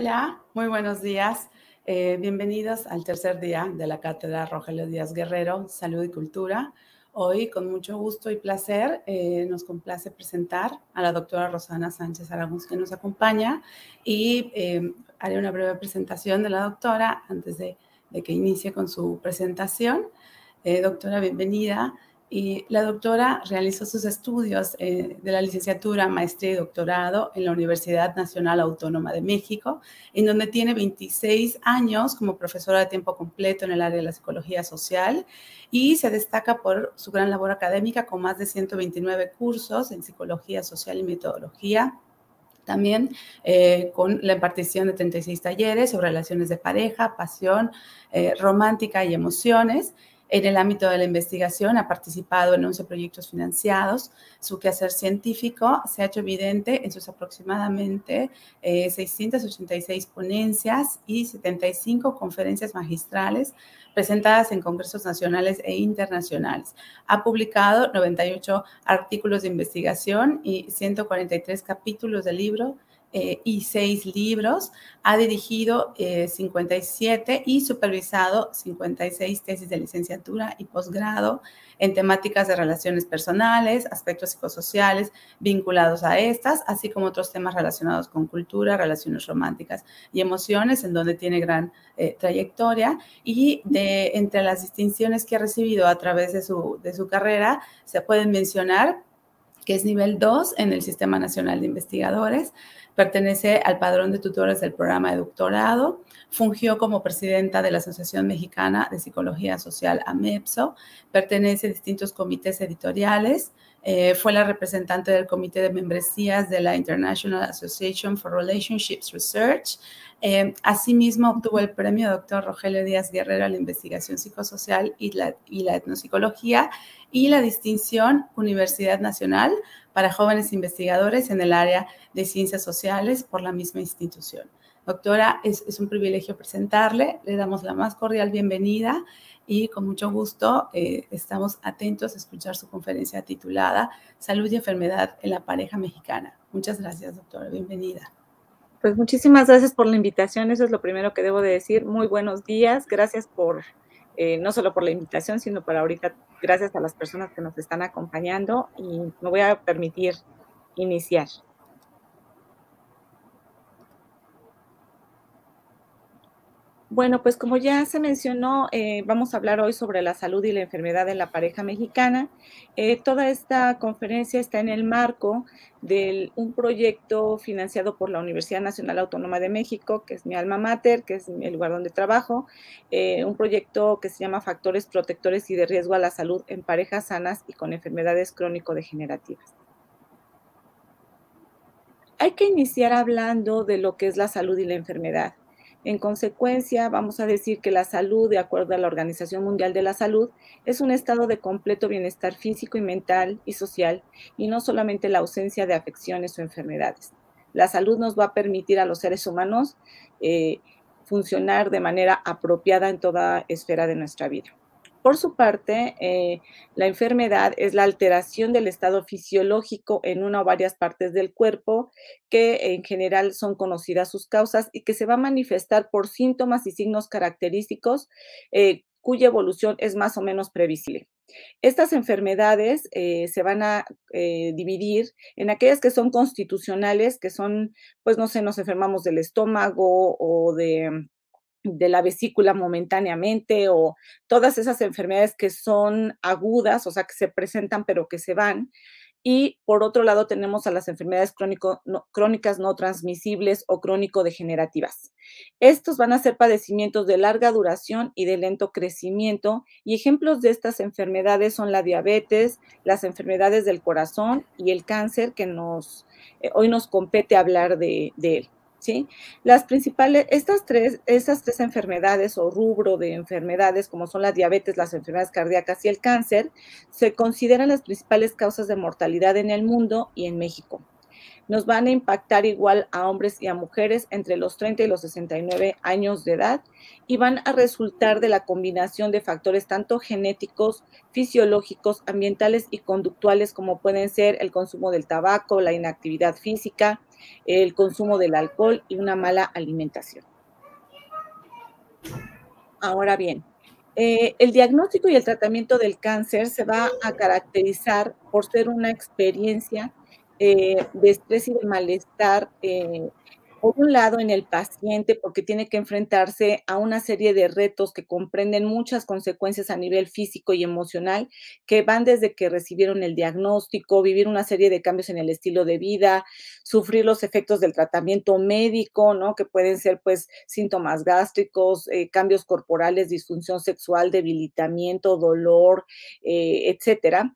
Hola, muy buenos días. Eh, bienvenidos al tercer día de la Cátedra Rogelio Díaz Guerrero, Salud y Cultura. Hoy, con mucho gusto y placer, eh, nos complace presentar a la doctora Rosana Sánchez Aragón, que nos acompaña, y eh, haré una breve presentación de la doctora antes de, de que inicie con su presentación. doctora, bienvenida. Y la doctora realizó sus estudios eh, de la licenciatura, maestría y doctorado en la Universidad Nacional Autónoma de México, en donde tiene 26 años como profesora de tiempo completo en el área de la psicología social y se destaca por su gran labor académica con más de 129 cursos en psicología social y metodología, también eh, con la impartición de 36 talleres sobre relaciones de pareja, pasión eh, romántica y emociones. En el ámbito de la investigación ha participado en 11 proyectos financiados. Su quehacer científico se ha hecho evidente en sus aproximadamente 686 eh, ponencias y 75 conferencias magistrales presentadas en congresos nacionales e internacionales. Ha publicado 98 artículos de investigación y 143 capítulos de libro eh, y seis libros, ha dirigido 57 eh, y supervisado 56 tesis de licenciatura y posgrado en temáticas de relaciones personales, aspectos psicosociales vinculados a estas, así como otros temas relacionados con cultura, relaciones románticas y emociones, en donde tiene gran eh, trayectoria. Y de entre las distinciones que ha recibido a través de su, de su carrera, se pueden mencionar que es nivel 2 en el Sistema Nacional de Investigadores, Pertenece al padrón de tutores del programa de doctorado. Fungió como presidenta de la Asociación Mexicana de Psicología Social AMEPSO. Pertenece a distintos comités editoriales. Eh, fue la representante del Comité de Membresías de la International Association for Relationships Research. Eh, asimismo, obtuvo el premio Dr. Rogelio Díaz Guerrero a la investigación psicosocial y la, etnopsicología y la distinción Universidad Nacional para jóvenes investigadores en el área de ciencias sociales por la misma institución. Doctora, es, un privilegio presentarle. Le damos la más cordial bienvenida y con mucho gusto eh, estamos atentos a escuchar su conferencia titulada Salud y enfermedad en la pareja mexicana. Muchas gracias, doctora. Bienvenida. Pues muchísimas gracias por la invitación. Eso es lo primero que debo de decir. Muy buenos días. Gracias por, eh, no solo por la invitación, sino por ahorita, gracias a las personas que nos están acompañando y me voy a permitir iniciar. Bueno, pues como ya se mencionó, eh, vamos a hablar hoy sobre la salud y la enfermedad en la pareja mexicana. Eh, toda esta conferencia está en el marco de un proyecto financiado por la Universidad Nacional Autónoma de México, que es mi alma mater, que es el lugar donde trabajo, eh, un proyecto que se llama Factores Protectores y de Riesgo a la Salud en Parejas Sanas y con Enfermedades Crónico-Degenerativas hay que iniciar hablando de lo que es la salud y la enfermedad. En consecuencia, vamos a decir que la salud, de acuerdo a la Organización Mundial de la Salud, es un estado de completo bienestar físico y mental y social, y no solamente la ausencia de afecciones o enfermedades. La salud nos va a permitir a los seres humanos eh, funcionar de manera apropiada en toda esfera de nuestra vida. Por su parte, eh, la enfermedad es la alteración del estado fisiológico en una o varias partes del cuerpo, que en general son conocidas sus causas y que se va a manifestar por síntomas y signos característicos eh, cuya evolución es más o menos previsible. Estas enfermedades eh, se van a dividir en aquellas que son constitucionales, que son, pues no sé, nos enfermamos del estómago o de de la vesícula momentáneamente o todas esas enfermedades que son agudas, o sea, que se presentan pero que se van. Y por otro lado tenemos a las enfermedades crónicas no transmisibles o crónico-degenerativas. Estos van a ser padecimientos de larga duración y de lento crecimiento y ejemplos de estas enfermedades son la diabetes, las enfermedades del corazón y el cáncer que nos, eh, hoy nos compete hablar de, de él. Las principales, estas tres, estas tres enfermedades o rubro de enfermedades, como son la diabetes, las enfermedades cardíacas y el cáncer, se consideran las principales causas de mortalidad en el mundo y en México. Nos van a impactar igual a hombres y a mujeres entre los 30 y los 69 años de edad y van a resultar de la combinación de factores tanto genéticos, fisiológicos, ambientales y conductuales como pueden ser el consumo del tabaco, la inactividad física, el consumo del alcohol y una mala alimentación. Ahora bien, eh, el diagnóstico y el tratamiento del cáncer se va a caracterizar por ser una experiencia eh, de estrés y de malestar eh, por un lado en el paciente porque tiene que enfrentarse a una serie de retos que comprenden muchas consecuencias a nivel físico y emocional que van desde que recibieron el diagnóstico, vivir una serie de cambios en el estilo de vida, sufrir los efectos del tratamiento médico, ¿no? Que pueden ser pues síntomas gástricos, eh, cambios corporales, disfunción sexual, debilitamiento, dolor, eh, etcétera.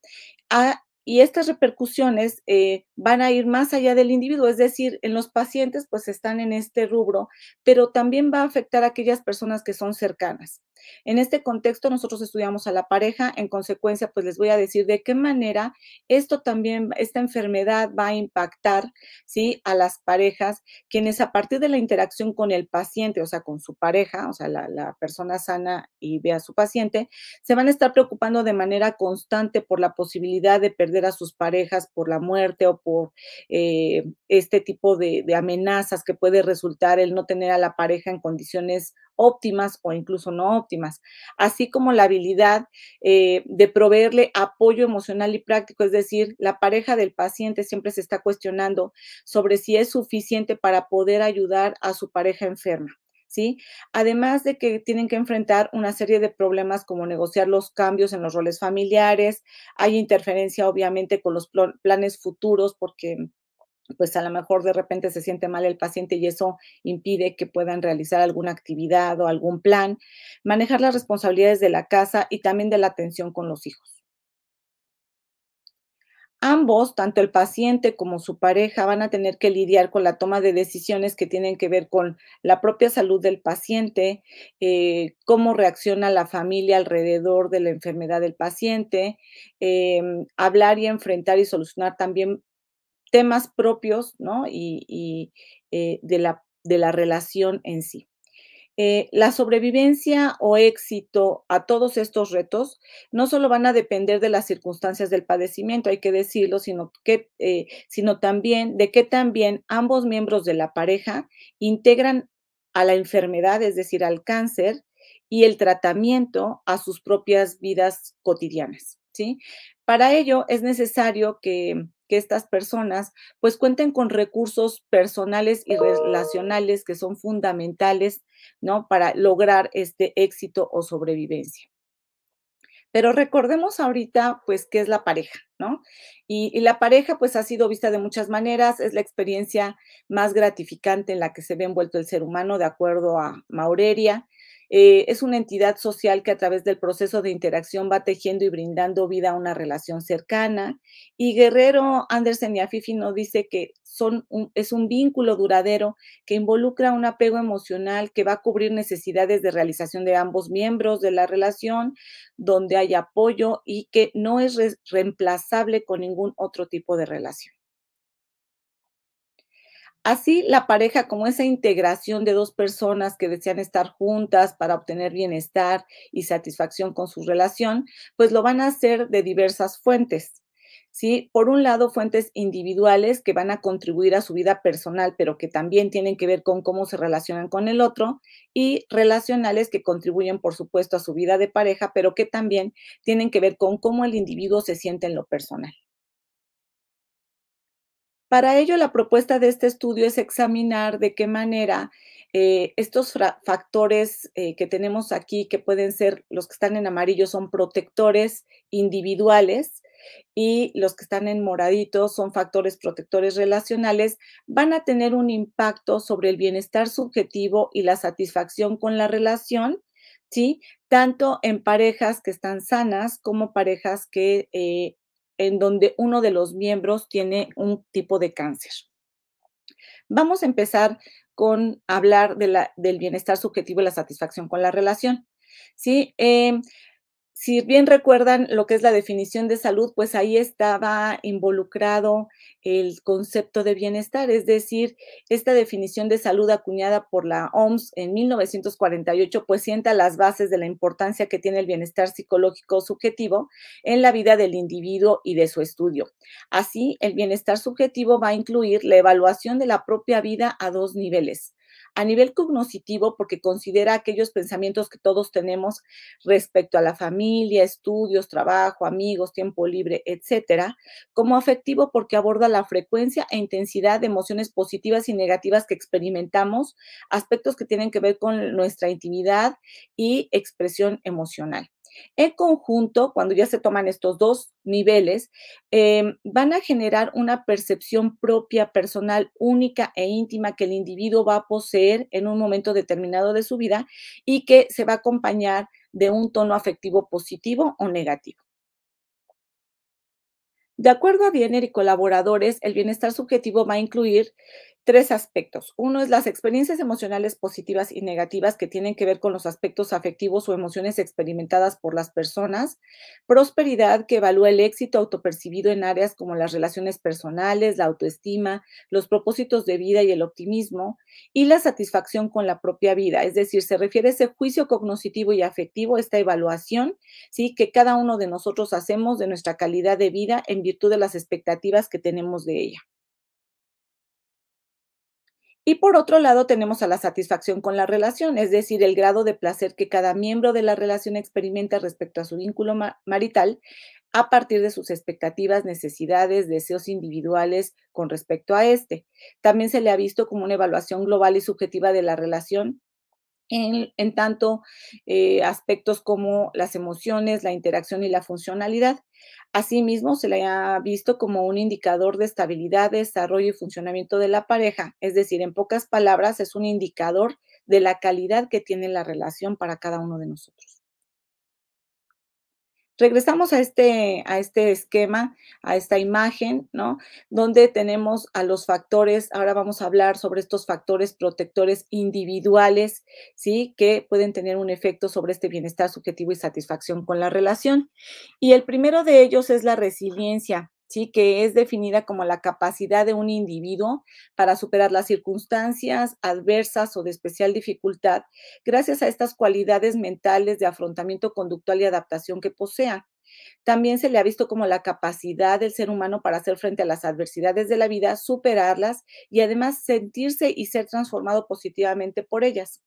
A ah, y estas repercusiones eh, van a ir más allá del individuo, es decir, en los pacientes pues están en este rubro, pero también va a afectar a aquellas personas que son cercanas. En este contexto nosotros estudiamos a la pareja, en consecuencia pues les voy a decir de qué manera esto también, esta enfermedad va a impactar, ¿sí? A las parejas, quienes a partir de la interacción con el paciente, o sea, con su pareja, o sea, la, persona sana y ve a su paciente, se van a estar preocupando de manera constante por la posibilidad de perder a sus parejas por la muerte o por eh, este tipo de, de amenazas que puede resultar el no tener a la pareja en condiciones óptimas o incluso no óptimas, así como la habilidad eh, de proveerle apoyo emocional y práctico, es decir, la pareja del paciente siempre se está cuestionando sobre si es suficiente para poder ayudar a su pareja enferma. ¿Sí? Además de que tienen que enfrentar una serie de problemas como negociar los cambios en los roles familiares, hay interferencia obviamente con los planes futuros porque pues a lo mejor de repente se siente mal el paciente y eso impide que puedan realizar alguna actividad o algún plan, manejar las responsabilidades de la casa y también de la atención con los hijos. Ambos, tanto el paciente como su pareja, van a tener que lidiar con la toma de decisiones que tienen que ver con la propia salud del paciente, eh, cómo reacciona la familia alrededor de la enfermedad del paciente, em, hablar y enfrentar y solucionar también temas propios, ¿no? Y, eh, de, la, de, la, relación en sí. Eh, la sobrevivencia o éxito a todos estos retos no solo van a depender de las circunstancias del padecimiento, hay que decirlo, sino, que, eh, sino también de que también ambos miembros de la pareja integran a la enfermedad, es decir, al cáncer, y el tratamiento a sus propias vidas cotidianas. ¿sí? Para ello es necesario que que estas personas pues cuenten con recursos personales y relacionales que son fundamentales, ¿no? Para lograr este éxito o sobrevivencia. Pero recordemos ahorita, pues, qué es la pareja, ¿no? Y, y, la pareja, pues, ha sido vista de muchas maneras, es la experiencia más gratificante en la que se ve envuelto el ser humano, de acuerdo a Maureria, eh, es una entidad social que a través del proceso de interacción va tejiendo y brindando vida a una relación cercana. Y Guerrero, Andersen y Afifi nos dice que es un vínculo duradero que involucra un apego emocional que va a cubrir necesidades de realización de ambos miembros de la relación, donde hay apoyo y que no es reemplazable con ningún otro tipo de relación. Así, la pareja, como esa integración de dos personas que desean estar juntas para obtener bienestar y satisfacción con su relación, pues lo van a hacer de diversas fuentes. ¿Sí? Por un lado, fuentes individuales que van a contribuir a su vida personal, pero que también tienen que ver con cómo se relacionan con el otro, y relacionales que contribuyen, por supuesto, a su vida de pareja, pero que también tienen que ver con cómo el individuo se siente en lo personal. Para ello, la propuesta de este estudio es examinar de qué manera eh, estos factores eh, que tenemos aquí, que pueden ser los que están en amarillo, son protectores individuales y los que están en moradito son factores protectores relacionales, van a tener un impacto sobre el bienestar subjetivo y la satisfacción con la relación, ¿sí? Tanto en parejas que están sanas como parejas que eh, en donde uno de los miembros tiene un tipo de cáncer. Vamos a empezar con hablar de la, del bienestar subjetivo y la satisfacción con la relación. ¿sí? Em, si bien recuerdan lo que es la definición de salud, pues ahí estaba involucrado el concepto de bienestar, es decir, esta definición de salud acuñada por la OMS en 1948, pues sienta las bases de la importancia que tiene el bienestar psicológico subjetivo en la vida del individuo y de su estudio. Así, el bienestar subjetivo va a incluir la evaluación de la propia vida a dos niveles a nivel cognitivo, porque considera aquellos pensamientos que todos tenemos respecto a la familia, estudios, trabajo, amigos, tiempo libre, etcétera, como afectivo porque aborda la frecuencia e intensidad de emociones positivas y negativas que experimentamos, aspectos que tienen que ver con nuestra intimidad y expresión emocional. En conjunto, cuando ya se toman estos dos niveles, em, van a generar una percepción propia, personal, única e íntima que el individuo va a poseer en un momento determinado de su vida y que se va a acompañar de un tono afectivo positivo o negativo. De acuerdo a Biener y colaboradores, el bienestar subjetivo va a incluir tres aspectos. Uno es las experiencias emocionales positivas y negativas que tienen que ver con los aspectos afectivos o emociones experimentadas por las personas. Prosperidad que evalúa el éxito autopercibido en áreas como las relaciones personales, la autoestima, los propósitos de vida y el optimismo. Y la satisfacción con la propia vida, es decir, se refiere a ese juicio cognitivo y afectivo, esta evaluación, ¿sí? que cada uno de nosotros hacemos de nuestra calidad de vida en virtud de las expectativas que tenemos de ella. Y por otro lado tenemos a la satisfacción con la relación, es decir, el grado de placer que cada miembro de la relación experimenta respecto a su vínculo marital a partir de sus expectativas, necesidades, deseos individuales con respecto a este. También se le ha visto como una evaluación global y subjetiva de la relación. En, tanto, eh, aspectos como las emociones, la interacción y la funcionalidad. Asimismo, se le ha visto como un indicador de estabilidad, desarrollo y funcionamiento de la pareja, es decir, en pocas palabras, es un indicador de la calidad que tiene la relación para cada uno de nosotros. Regresamos a este, a este esquema, a esta imagen, ¿no? Donde tenemos a los factores, ahora vamos a hablar sobre estos factores protectores individuales, ¿sí? Que pueden tener un efecto sobre este bienestar subjetivo y satisfacción con la relación. Y el primero de ellos es la resiliencia. ¿sí? que es definida como la capacidad de un individuo para superar las circunstancias adversas o de especial dificultad gracias a estas cualidades mentales de afrontamiento conductual y adaptación que posea. También se le ha visto como la capacidad del ser humano para hacer frente a las adversidades de la vida, superarlas y además sentirse y ser transformado positivamente por ellas.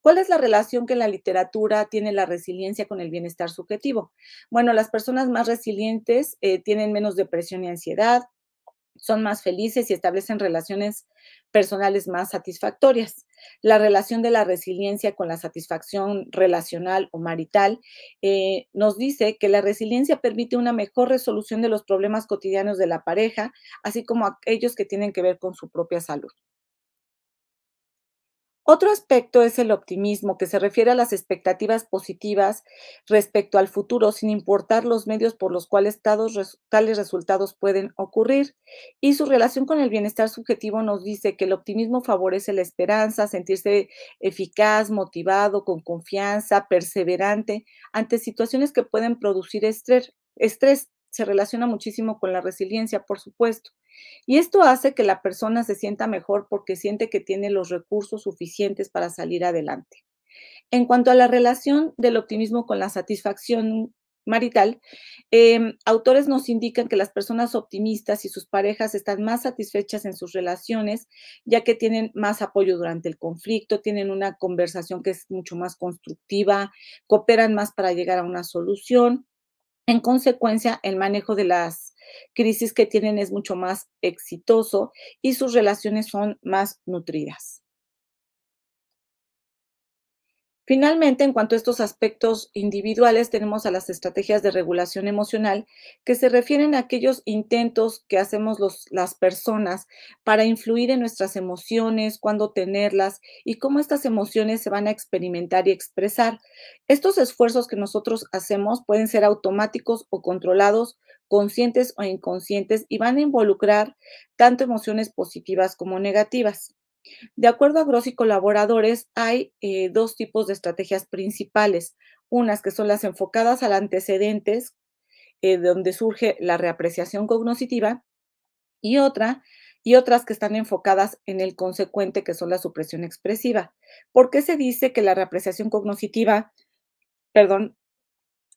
¿Cuál es la relación que la literatura tiene la resiliencia con el bienestar subjetivo? Bueno, las personas más resilientes eh, tienen menos depresión y ansiedad, son más felices y establecen relaciones personales más satisfactorias. La relación de la resiliencia con la satisfacción relacional o marital eh, nos dice que la resiliencia permite una mejor resolución de los problemas cotidianos de la pareja, así como aquellos que tienen que ver con su propia salud. Otro aspecto es el optimismo, que se refiere a las expectativas positivas respecto al futuro, sin importar los medios por los cuales tales resultados pueden ocurrir. Y su relación con el bienestar subjetivo nos dice que el optimismo favorece la esperanza, sentirse eficaz, motivado, con confianza, perseverante ante situaciones que pueden producir estrés. estrés. Se relaciona muchísimo con la resiliencia, por supuesto. Y esto hace que la persona se sienta mejor porque siente que tiene los recursos suficientes para salir adelante. En cuanto a la relación del optimismo con la satisfacción marital, em, autores nos indican que las personas optimistas y sus parejas están más satisfechas en sus relaciones, ya que tienen más apoyo durante el conflicto, tienen una conversación que es mucho más constructiva, cooperan más para llegar a una solución. En consecuencia, el manejo de las crisis que tienen es mucho más exitoso y sus relaciones son más nutridas. Finalmente, en cuanto a estos aspectos individuales, tenemos a las estrategias de regulación emocional que se refieren a aquellos intentos que hacemos las personas para influir en nuestras emociones, cuándo tenerlas y cómo estas emociones se van a experimentar y expresar. Estos esfuerzos que nosotros hacemos pueden ser automáticos o controlados conscientes o inconscientes, y van a involucrar tanto emociones positivas como negativas. De acuerdo a Gross y colaboradores, hay eh, dos tipos de estrategias principales, unas que son las enfocadas al antecedentes, eh, donde surge la reapreciación cognitiva, y otra y otras que están enfocadas en el consecuente, que son la supresión expresiva. ¿Por qué se dice que la reapreciación cognitiva, perdón,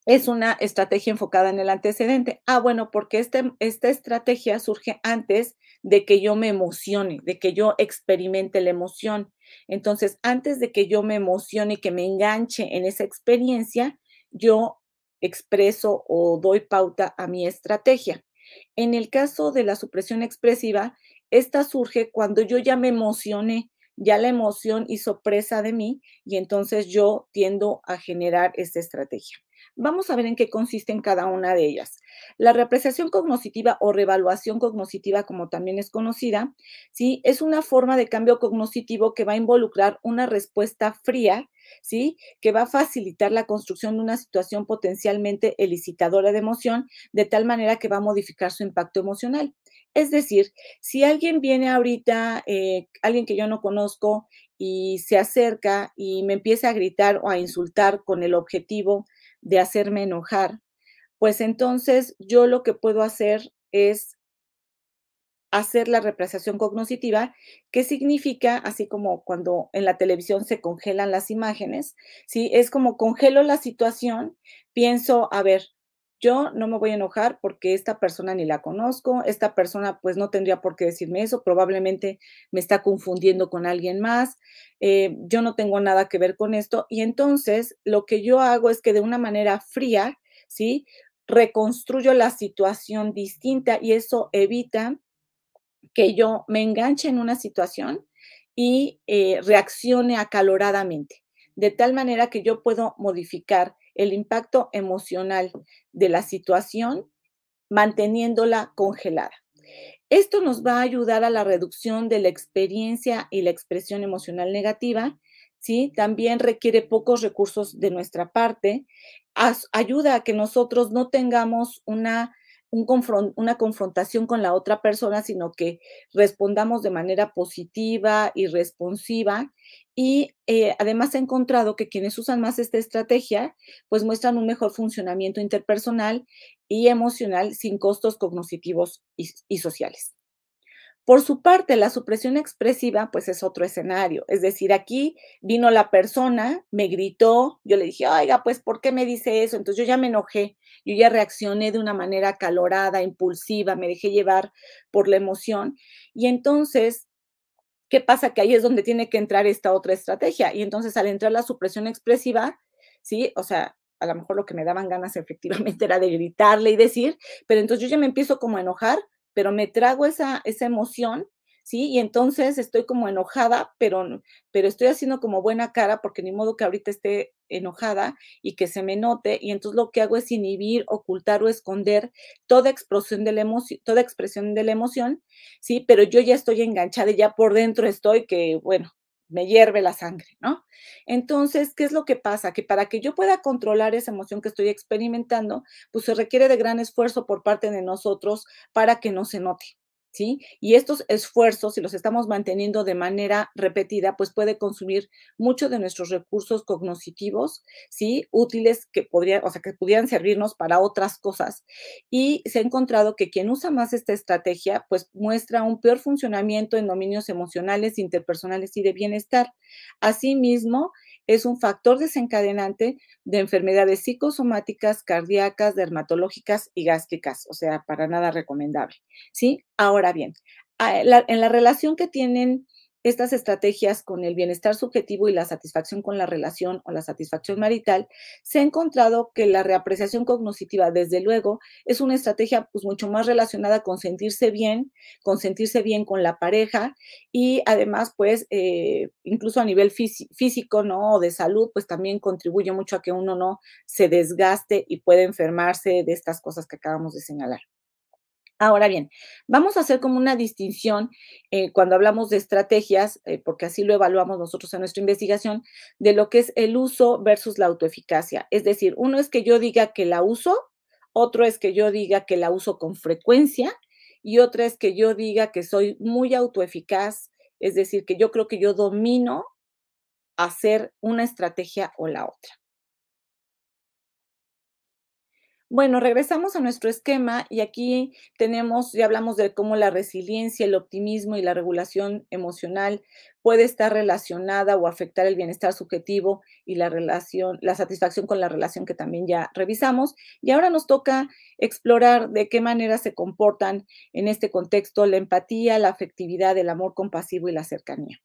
es una estrategia enfocada en el antecedente. Ah, bueno, porque este, esta estrategia surge antes de que yo me emocione, de que yo experimente la emoción. Entonces, antes de que yo me emocione, que me enganche en esa experiencia, yo expreso o doy pauta a mi estrategia. En el caso de la supresión expresiva, esta surge cuando yo ya me emocioné, ya la emoción hizo presa de mí y entonces yo tiendo a generar esta estrategia. Vamos a ver en qué en cada una de ellas. La reapreciación cognoscitiva o revaluación cognoscitiva, como también es conocida, ¿sí? es una forma de cambio cognitivo que va a involucrar una respuesta fría, ¿sí? que va a facilitar la construcción de una situación potencialmente elicitadora de emoción, de tal manera que va a modificar su impacto emocional. Es decir, si alguien viene ahorita, eh, alguien que yo no conozco, y se acerca y me empieza a gritar o a insultar con el objetivo de hacerme enojar, pues entonces yo lo que puedo hacer es hacer la representación cognitiva, que significa, así como cuando en la televisión se congelan las imágenes, ¿sí? es como congelo la situación, pienso, a ver, yo no me voy a enojar porque esta persona ni la conozco, esta persona pues no tendría por qué decirme eso, probablemente me está confundiendo con alguien más, eh, yo no tengo nada que ver con esto y entonces lo que yo hago es que de una manera fría, ¿sí? Reconstruyo la situación distinta y eso evita que yo me enganche en una situación y eh, reaccione acaloradamente, de tal manera que yo puedo modificar el impacto emocional de la situación manteniéndola congelada. Esto nos va a ayudar a la reducción de la experiencia y la expresión emocional negativa, ¿sí? También requiere pocos recursos de nuestra parte, ayuda a que nosotros no tengamos una una confrontación con la otra persona, sino que respondamos de manera positiva y responsiva. Y eh, además he encontrado que quienes usan más esta estrategia, pues muestran un mejor funcionamiento interpersonal y emocional sin costos cognitivos y sociales. Por su parte, la supresión expresiva, pues es otro escenario. Es decir, aquí vino la persona, me gritó, yo le dije, oiga, pues, ¿por qué me dice eso? Entonces yo ya me enojé, yo ya reaccioné de una manera calorada, impulsiva, me dejé llevar por la emoción. Y entonces ¿qué pasa? Que ahí es donde tiene que entrar esta otra estrategia. Y entonces al entrar la supresión expresiva, ¿sí? O sea, a lo mejor lo que me daban ganas efectivamente era de gritarle y decir, pero entonces yo ya me empiezo como a enojar pero me trago esa, esa emoción, ¿sí? Y entonces estoy como enojada, pero, pero estoy haciendo como buena cara porque ni modo que ahorita esté enojada y que se me note, y entonces lo que hago es inhibir, ocultar o esconder toda expresión de la emoción, toda expresión de la emoción, ¿sí? Pero yo ya estoy enganchada ya por dentro estoy que, bueno, me hierve la sangre, ¿no? Entonces, ¿qué es lo que pasa? Que para que yo pueda controlar esa emoción que estoy experimentando, pues se requiere de gran esfuerzo por parte de nosotros para que no se note. ¿sí? Y estos esfuerzos, si los estamos manteniendo de manera repetida, pues puede consumir mucho de nuestros recursos cognitivos, ¿sí? Útiles que podrían, o sea, que pudieran servirnos para otras cosas. Y se ha encontrado que quien usa más esta estrategia, pues muestra un peor funcionamiento en dominios emocionales, interpersonales y de bienestar. Asimismo, es un factor desencadenante de enfermedades psicosomáticas, cardíacas, dermatológicas y gástricas, o sea, para nada recomendable. ¿sí? Ahora bien, en la relación que tienen estas estrategias con el bienestar subjetivo y la satisfacción con la relación o la satisfacción marital, se ha encontrado que la reapreciación cognitiva, desde luego, es una estrategia pues, mucho más relacionada con sentirse bien, con sentirse bien con la pareja y además, pues, eh, incluso a nivel físico, ¿no? O de salud, pues también contribuye mucho a que uno no se desgaste y pueda enfermarse de estas cosas que acabamos de señalar. Ahora bien, vamos a hacer como una distinción eh, cuando hablamos de estrategias, eh, porque así lo evaluamos nosotros en nuestra investigación, de lo que es el uso versus la autoeficacia. Es decir, uno es que yo diga que la uso, otro es que yo diga que la uso con frecuencia y otra es que yo diga que soy muy autoeficaz, es decir, que yo creo que yo domino hacer una estrategia o la otra. Bueno, regresamos a nuestro esquema y aquí tenemos, ya hablamos de cómo la resiliencia, el optimismo y la regulación emocional puede estar relacionada o afectar el bienestar subjetivo y la relación, la satisfacción con la relación que también ya revisamos. Y ahora nos toca explorar de qué manera se comportan en este contexto la empatía, la afectividad, el amor compasivo y la cercanía.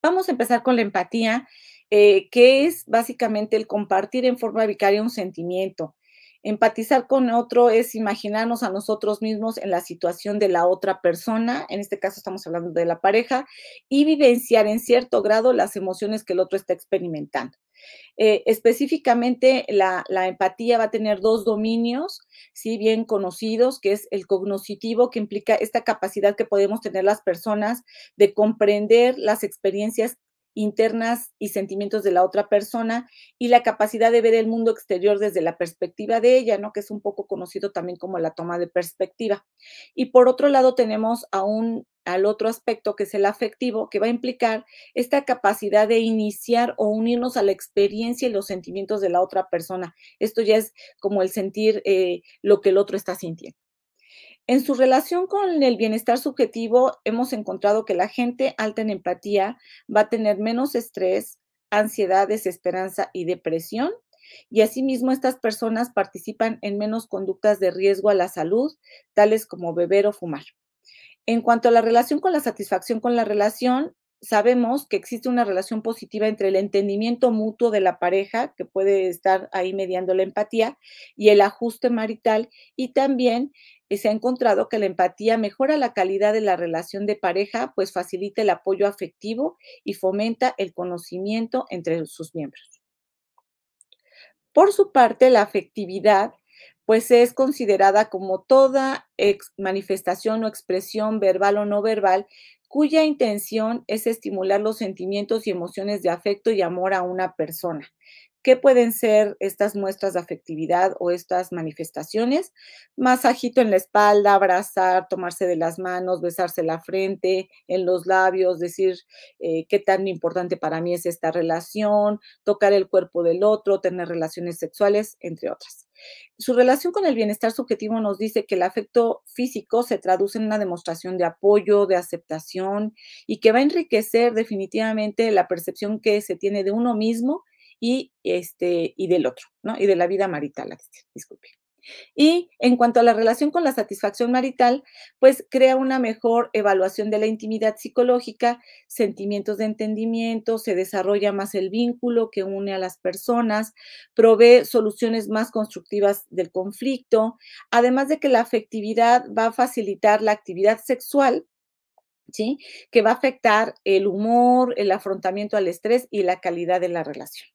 Vamos a empezar con la empatía, eh, que es básicamente el compartir en forma vicaria un sentimiento, Empatizar con otro es imaginarnos a nosotros mismos en la situación de la otra persona, en este caso estamos hablando de la pareja, y vivenciar en cierto grado las emociones que el otro está experimentando. Eh, específicamente, la, empatía va a tener dos dominios, si bien conocidos, que es el cognoscitivo, que implica esta capacidad que podemos tener las personas de comprender las experiencias internas y sentimientos de la otra persona y la capacidad de ver el mundo exterior desde la perspectiva de ella, ¿no? Que es un poco conocido también como la toma de perspectiva. Y por otro lado tenemos aún al otro aspecto que es el afectivo, que va a implicar esta capacidad de iniciar o unirnos a la experiencia y los sentimientos de la otra persona. Esto ya es como el sentir eh, lo que el otro está sintiendo. En su relación con el bienestar subjetivo, hemos encontrado que la gente alta en empatía va a tener menos estrés, ansiedad, desesperanza y depresión. Y asimismo, estas personas participan en menos conductas de riesgo a la salud, tales como beber o fumar. En cuanto a la relación con la satisfacción con la relación, sabemos que existe una relación positiva entre el entendimiento mutuo de la pareja, que puede estar ahí mediando la empatía, y el ajuste marital, y también se ha encontrado que la empatía mejora la calidad de la relación de pareja, pues facilita el apoyo afectivo y fomenta el conocimiento entre sus miembros. Por su parte, la afectividad pues es considerada como toda manifestación o expresión verbal o no verbal cuya intención es estimular los sentimientos y emociones de afecto y amor a una persona qué pueden ser estas muestras de afectividad o estas manifestaciones. Masajito en la espalda, abrazar, tomarse de las manos, besarse la frente, en los labios, decir eh, qué tan importante para mí es esta relación, tocar el cuerpo del otro, tener relaciones sexuales, entre otras. Su relación con el bienestar subjetivo nos dice que el afecto físico se traduce en una demostración de apoyo, de aceptación y que va a enriquecer definitivamente la percepción que se tiene de uno mismo y, este, y del otro, ¿no? Y de la vida marital, disculpe. Y en cuanto a la relación con la satisfacción marital, pues crea una mejor evaluación de la intimidad psicológica, sentimientos de entendimiento, se desarrolla más el vínculo que une a las personas, provee soluciones más constructivas del conflicto, además de que la afectividad va a facilitar la actividad sexual ¿Sí? que va a afectar el humor, el afrontamiento al estrés y la calidad de la relación.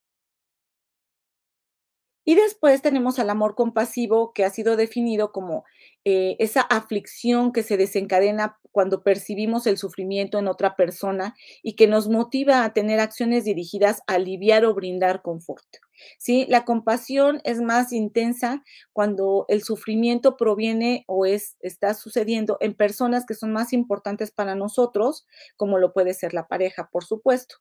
Y después tenemos al amor compasivo, que ha sido definido como eh, esa aflicción que se desencadena cuando percibimos el sufrimiento en otra persona y que nos motiva a tener acciones dirigidas a aliviar o brindar confort. ¿sí? La compasión es más intensa cuando el sufrimiento proviene o es, está sucediendo en personas que son más importantes para nosotros, como lo puede ser la pareja, por supuesto.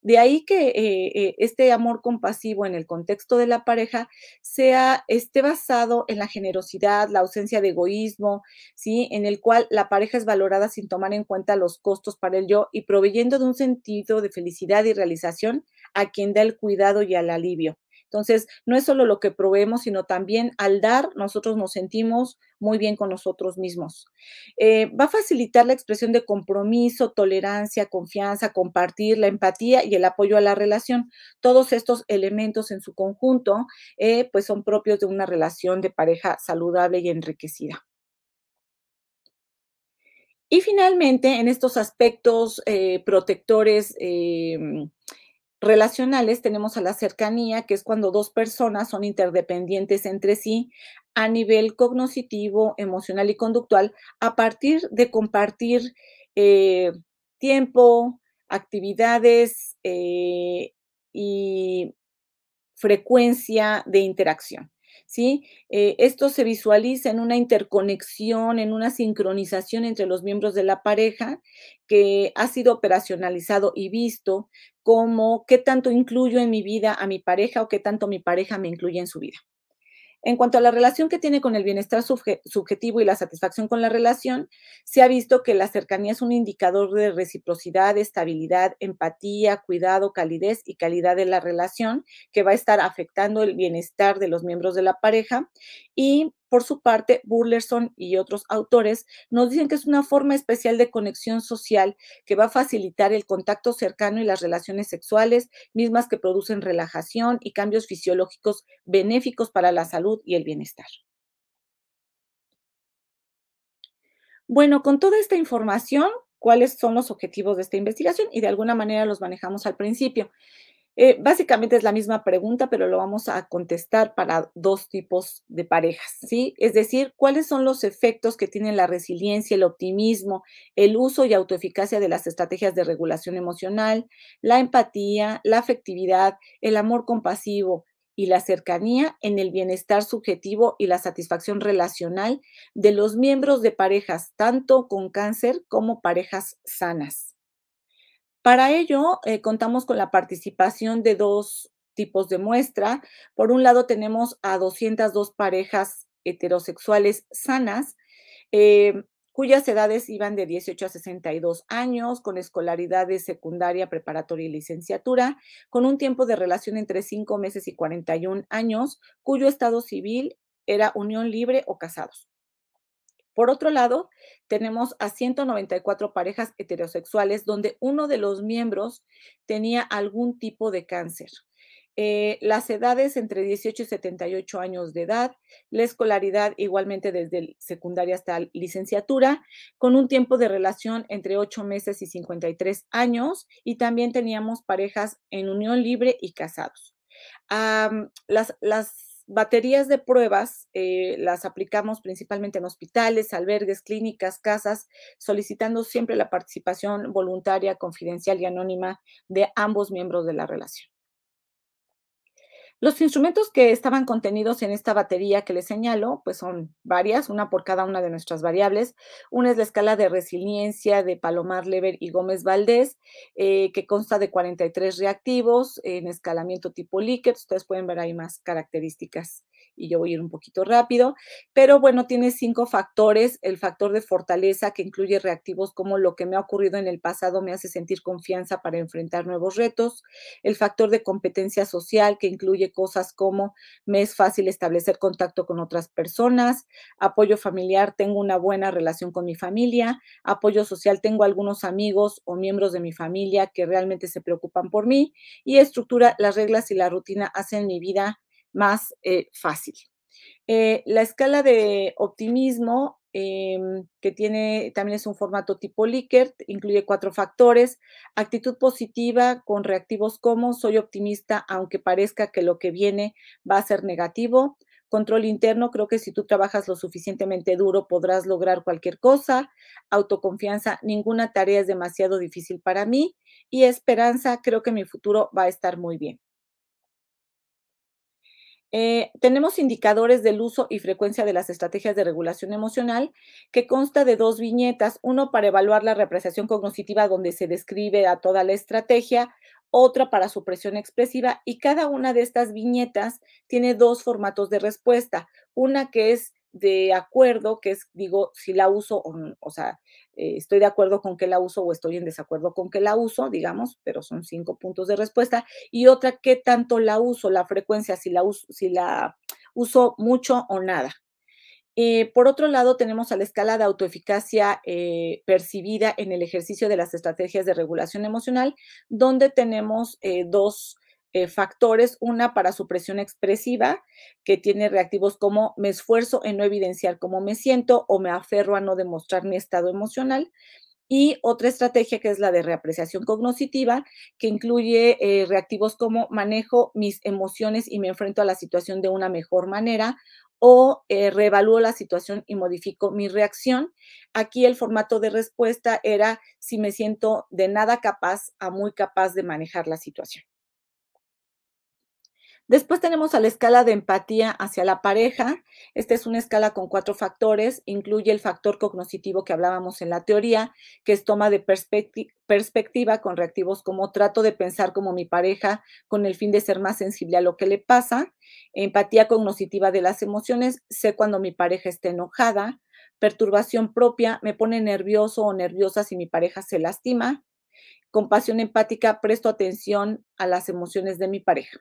De ahí que eh, eh, este amor compasivo en el contexto de la pareja sea, esté basado en la generosidad, la ausencia de egoísmo, ¿sí? en el cual la pareja es valorada sin tomar en cuenta los costos para el yo y proveyendo de un sentido de felicidad y realización a quien da el cuidado y al alivio. Entonces, no es solo lo que proveemos, sino también al dar, nosotros nos sentimos muy bien con nosotros mismos. Eh, va a facilitar la expresión de compromiso, tolerancia, confianza, compartir, la empatía y el apoyo a la relación. Todos estos elementos en su conjunto, eh, pues son propios de una relación de pareja saludable y enriquecida. Y finalmente, en estos aspectos eh, protectores, Relacionales tenemos a la cercanía, que es cuando dos personas son interdependientes entre sí a nivel cognitivo emocional y conductual, a partir de compartir eh, tiempo, actividades eh, y frecuencia de interacción. ¿sí? Eh, esto se visualiza en una interconexión, en una sincronización entre los miembros de la pareja que ha sido operacionalizado y visto como qué tanto incluyo en mi vida a mi pareja o qué tanto mi pareja me incluye en su vida. En cuanto a la relación que tiene con el bienestar subjetivo y la satisfacción con la relación, se ha visto que la cercanía es un indicador de reciprocidad, estabilidad, empatía, cuidado, calidez y calidad de la relación que va a estar afectando el bienestar de los miembros de la pareja. Y por su parte, Burleson y otros autores nos dicen que es una forma especial de conexión social que va a facilitar el contacto cercano y las relaciones sexuales, mismas que producen relajación y cambios fisiológicos benéficos para la salud y el bienestar. Bueno, con toda esta información, ¿cuáles son los objetivos de esta investigación? Y de alguna manera los manejamos al principio. Eh, básicamente es la misma pregunta, pero lo vamos a contestar para dos tipos de parejas, ¿sí? Es decir, ¿cuáles son los efectos que tienen la resiliencia, el optimismo, el uso y autoeficacia de las estrategias de regulación emocional, la empatía, la afectividad, el amor compasivo y la cercanía en el bienestar subjetivo y la satisfacción relacional de los miembros de parejas, tanto con cáncer como parejas sanas? Para ello, eh, contamos con la participación de dos tipos de muestra. Por un lado, tenemos a 202 parejas heterosexuales sanas, eh, cuyas edades iban de 18 a 62 años, con escolaridad de secundaria, preparatoria y licenciatura, con un tiempo de relación entre 5 meses y 41 años, cuyo estado civil era unión libre o casados. Por otro lado, tenemos a 194 parejas heterosexuales donde uno de los miembros tenía algún tipo de cáncer. Eh, las edades entre 18 y 78 años de edad, la escolaridad igualmente desde secundaria hasta la licenciatura, con un tiempo de relación entre 8 meses y 53 años, y también teníamos parejas en unión libre y casados. las, las baterías de pruebas eh, las aplicamos principalmente en hospitales, albergues, clínicas, casas, solicitando siempre la participación voluntaria, confidencial y anónima de ambos miembros de la relación. Los instrumentos que estaban contenidos en esta batería que les señalo, pues son varias, una por cada una de nuestras variables. Una es la escala de resiliencia de Palomar, Lever y Gómez Valdés, eh, que consta de 43 reactivos en escalamiento tipo Likert. Ustedes pueden ver ahí más características y yo voy a ir un poquito rápido, pero bueno, tiene cinco factores, el factor de fortaleza que incluye reactivos como lo que me ha ocurrido en el pasado me hace sentir confianza para enfrentar nuevos retos, el factor de competencia social que incluye cosas como me es fácil establecer contacto con otras personas, apoyo familiar, tengo una buena relación con mi familia, apoyo social, tengo algunos amigos o miembros de mi familia que realmente se preocupan por mí y estructura, las reglas y la rutina hacen mi vida más eh, fácil. Eh, la escala de optimismo, em, que tiene también es un formato tipo Likert, incluye cuatro factores. Actitud positiva con reactivos como soy optimista aunque parezca que lo que viene va a ser negativo. Control interno, creo que si tú trabajas lo suficientemente duro podrás lograr cualquier cosa. Autoconfianza, ninguna tarea es demasiado difícil para mí. Y esperanza, creo que mi futuro va a estar muy bien. Eh, tenemos indicadores del uso y frecuencia de las estrategias de regulación emocional, que consta de dos viñetas, uno para evaluar la reapreciación cognitiva donde se describe a toda la estrategia, otra para supresión expresiva, y cada una de estas viñetas tiene dos formatos de respuesta, una que es de acuerdo, que es, digo, si la uso, o, o sea, eh, estoy de acuerdo con que la uso o estoy en desacuerdo con que la uso, digamos, pero son cinco puntos de respuesta. Y otra, ¿qué tanto la uso? La frecuencia, si la uso, si la uso mucho o nada. Eh, por otro lado, tenemos a la escala de autoeficacia eh, percibida en el ejercicio de las estrategias de regulación emocional, donde tenemos dos eh, factores, una para supresión expresiva, que tiene reactivos como me esfuerzo en no evidenciar cómo me siento o me aferro a no demostrar mi estado emocional. Y otra estrategia que es la de reapreciación cognitiva que incluye eh, reactivos como manejo mis emociones y me enfrento a la situación de una mejor manera o eh, reevalúo la situación y modifico mi reacción. Aquí el formato de respuesta era si me siento de nada capaz a muy capaz de manejar la situación. Después tenemos a la escala de empatía hacia la pareja. Esta es una escala con cuatro factores. Incluye el factor cognitivo que hablábamos en la teoría, que es toma de perspectiva con reactivos como trato de pensar como mi pareja con el fin de ser más sensible a lo que le pasa. Empatía cognitiva de las emociones. Sé cuando mi pareja está enojada. Perturbación propia. Me pone nervioso o nerviosa si mi pareja se lastima. Compasión empática. Presto atención a las emociones de mi pareja.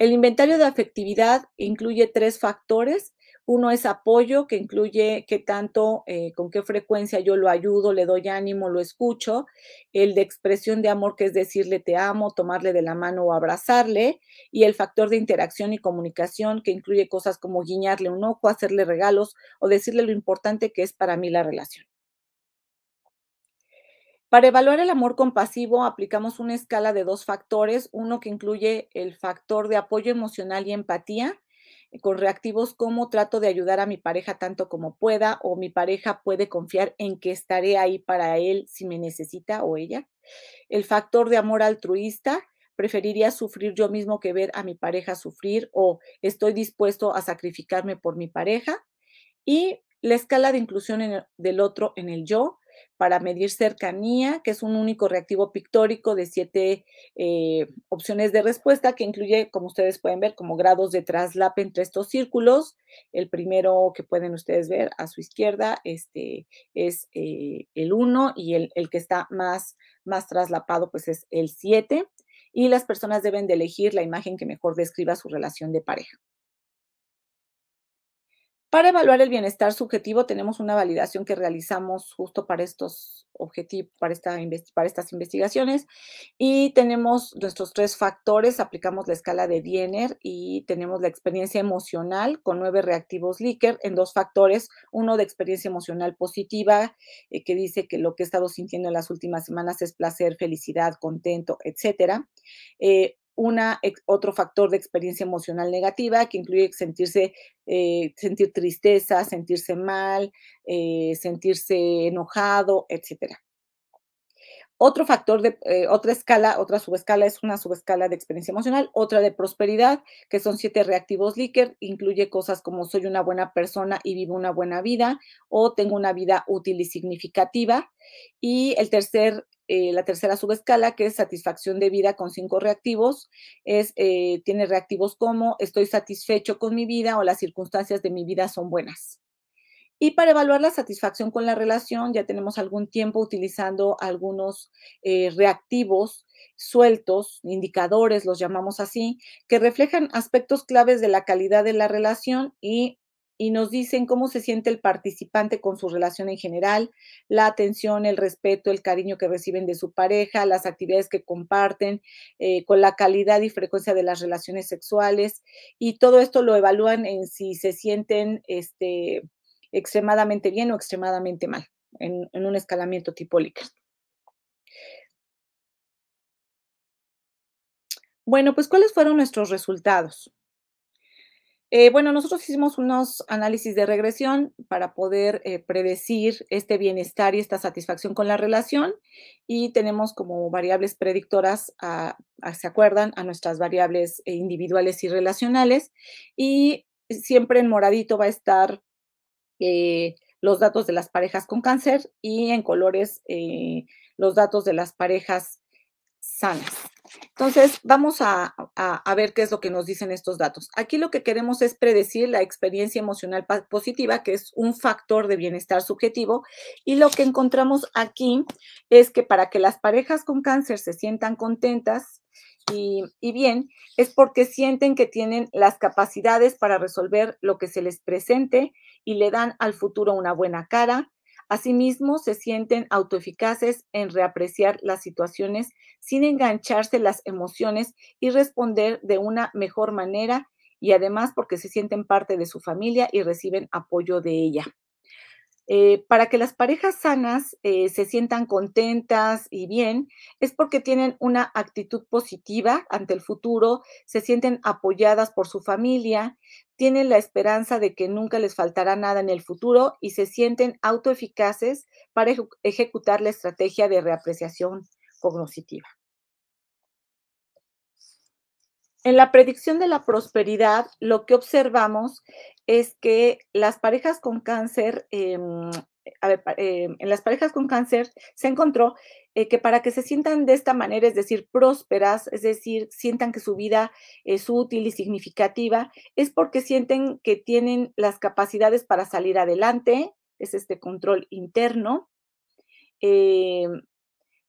El inventario de afectividad incluye tres factores. Uno es apoyo, que incluye qué tanto, eh, con qué frecuencia yo lo ayudo, le doy ánimo, lo escucho. El de expresión de amor, que es decirle te amo, tomarle de la mano o abrazarle. Y el factor de interacción y comunicación, que incluye cosas como guiñarle un ojo, hacerle regalos o decirle lo importante que es para mí la relación. Para evaluar el amor compasivo aplicamos una escala de dos factores, uno que incluye el factor de apoyo emocional y empatía, eh, con reactivos como trato de ayudar a mi pareja tanto como pueda o mi pareja puede confiar en que estaré ahí para él si me necesita o ella. El factor de amor altruista, preferiría sufrir yo mismo que ver a mi pareja sufrir o estoy dispuesto a sacrificarme por mi pareja. Y la escala de inclusión del otro en el yo, para medir cercanía, que es un único reactivo pictórico de siete eh, opciones de respuesta, que incluye, como ustedes pueden ver, como grados de traslape entre estos círculos. El primero que pueden ustedes ver a su izquierda este, es eh, el 1 y el, que está más, más traslapado pues es el 7. Y las personas deben de elegir la imagen que mejor describa su relación de pareja. Para evaluar el bienestar subjetivo tenemos una validación que realizamos justo para estos objetivos, para, estas investigaciones y tenemos nuestros tres factores, aplicamos la escala de Diener y tenemos la experiencia emocional con nueve reactivos Likert en dos factores, uno de experiencia emocional positiva eh, que dice que lo que he estado sintiendo en las últimas semanas es placer, felicidad, contento, etcétera. Eh, otro factor de experiencia emocional negativa que incluye sentirse, eh, sentir tristeza, sentirse mal, eh, sentirse enojado, etc. Otro factor de eh, otra escala, otra subescala es una subescala de experiencia emocional, otra de prosperidad, que son siete reactivos Likert, incluye cosas como soy una buena persona y vivo una buena vida, o tengo una vida útil y significativa. Y el tercer eh, la tercera subescala, que es satisfacción de vida con cinco reactivos, es, eh, tiene reactivos como estoy satisfecho con mi vida o las circunstancias de mi vida son buenas. Y para evaluar la satisfacción con la relación, ya tenemos algún tiempo utilizando algunos eh, reactivos sueltos, indicadores, los llamamos así, que reflejan aspectos claves de la calidad de la relación y y nos dicen cómo se siente el participante con su relación en general, la atención, el respeto, el cariño que reciben de su pareja, las actividades que comparten, eh, con la calidad y frecuencia de las relaciones sexuales. Y todo esto lo evalúan en si se sienten este, extremadamente bien o extremadamente mal, en, un escalamiento tipo Bueno, pues ¿cuáles fueron nuestros resultados? Eh, bueno, nosotros hicimos unos análisis de regresión para poder eh, predecir este bienestar y esta satisfacción con la relación y tenemos como variables predictoras, a, se acuerdan, a nuestras variables eh, individuales y relacionales y siempre en moradito va a estar los datos de las parejas con cáncer y en colores los datos de las parejas sanas. Entonces, vamos a, ver qué es lo que nos dicen estos datos. Aquí lo que queremos es predecir la experiencia emocional positiva, que es un factor de bienestar subjetivo. Y lo que encontramos aquí es que para que las parejas con cáncer se sientan contentas y bien, es porque sienten que tienen las capacidades para resolver lo que se les presente y le dan al futuro una buena cara, Asimismo, se sienten autoeficaces en reapreciar las situaciones sin engancharse las emociones y responder de una mejor manera y además porque se sienten parte de su familia y reciben apoyo de ella. Eh, para que las parejas sanas eh, se sientan contentas y bien, es porque tienen una actitud positiva ante el futuro, se sienten apoyadas por su familia, tienen la esperanza de que nunca les faltará nada en el futuro y se sienten autoeficaces para ejecutar la estrategia de reapreciación cognitiva. En la predicción de la prosperidad, lo que observamos es que las parejas con cáncer em, eh, en las parejas con cáncer se encontró eh, que para que se sientan de esta manera, es decir, prósperas, es decir, sientan que su vida es útil y significativa, es porque sienten que tienen las capacidades para salir adelante, es este control interno. Em,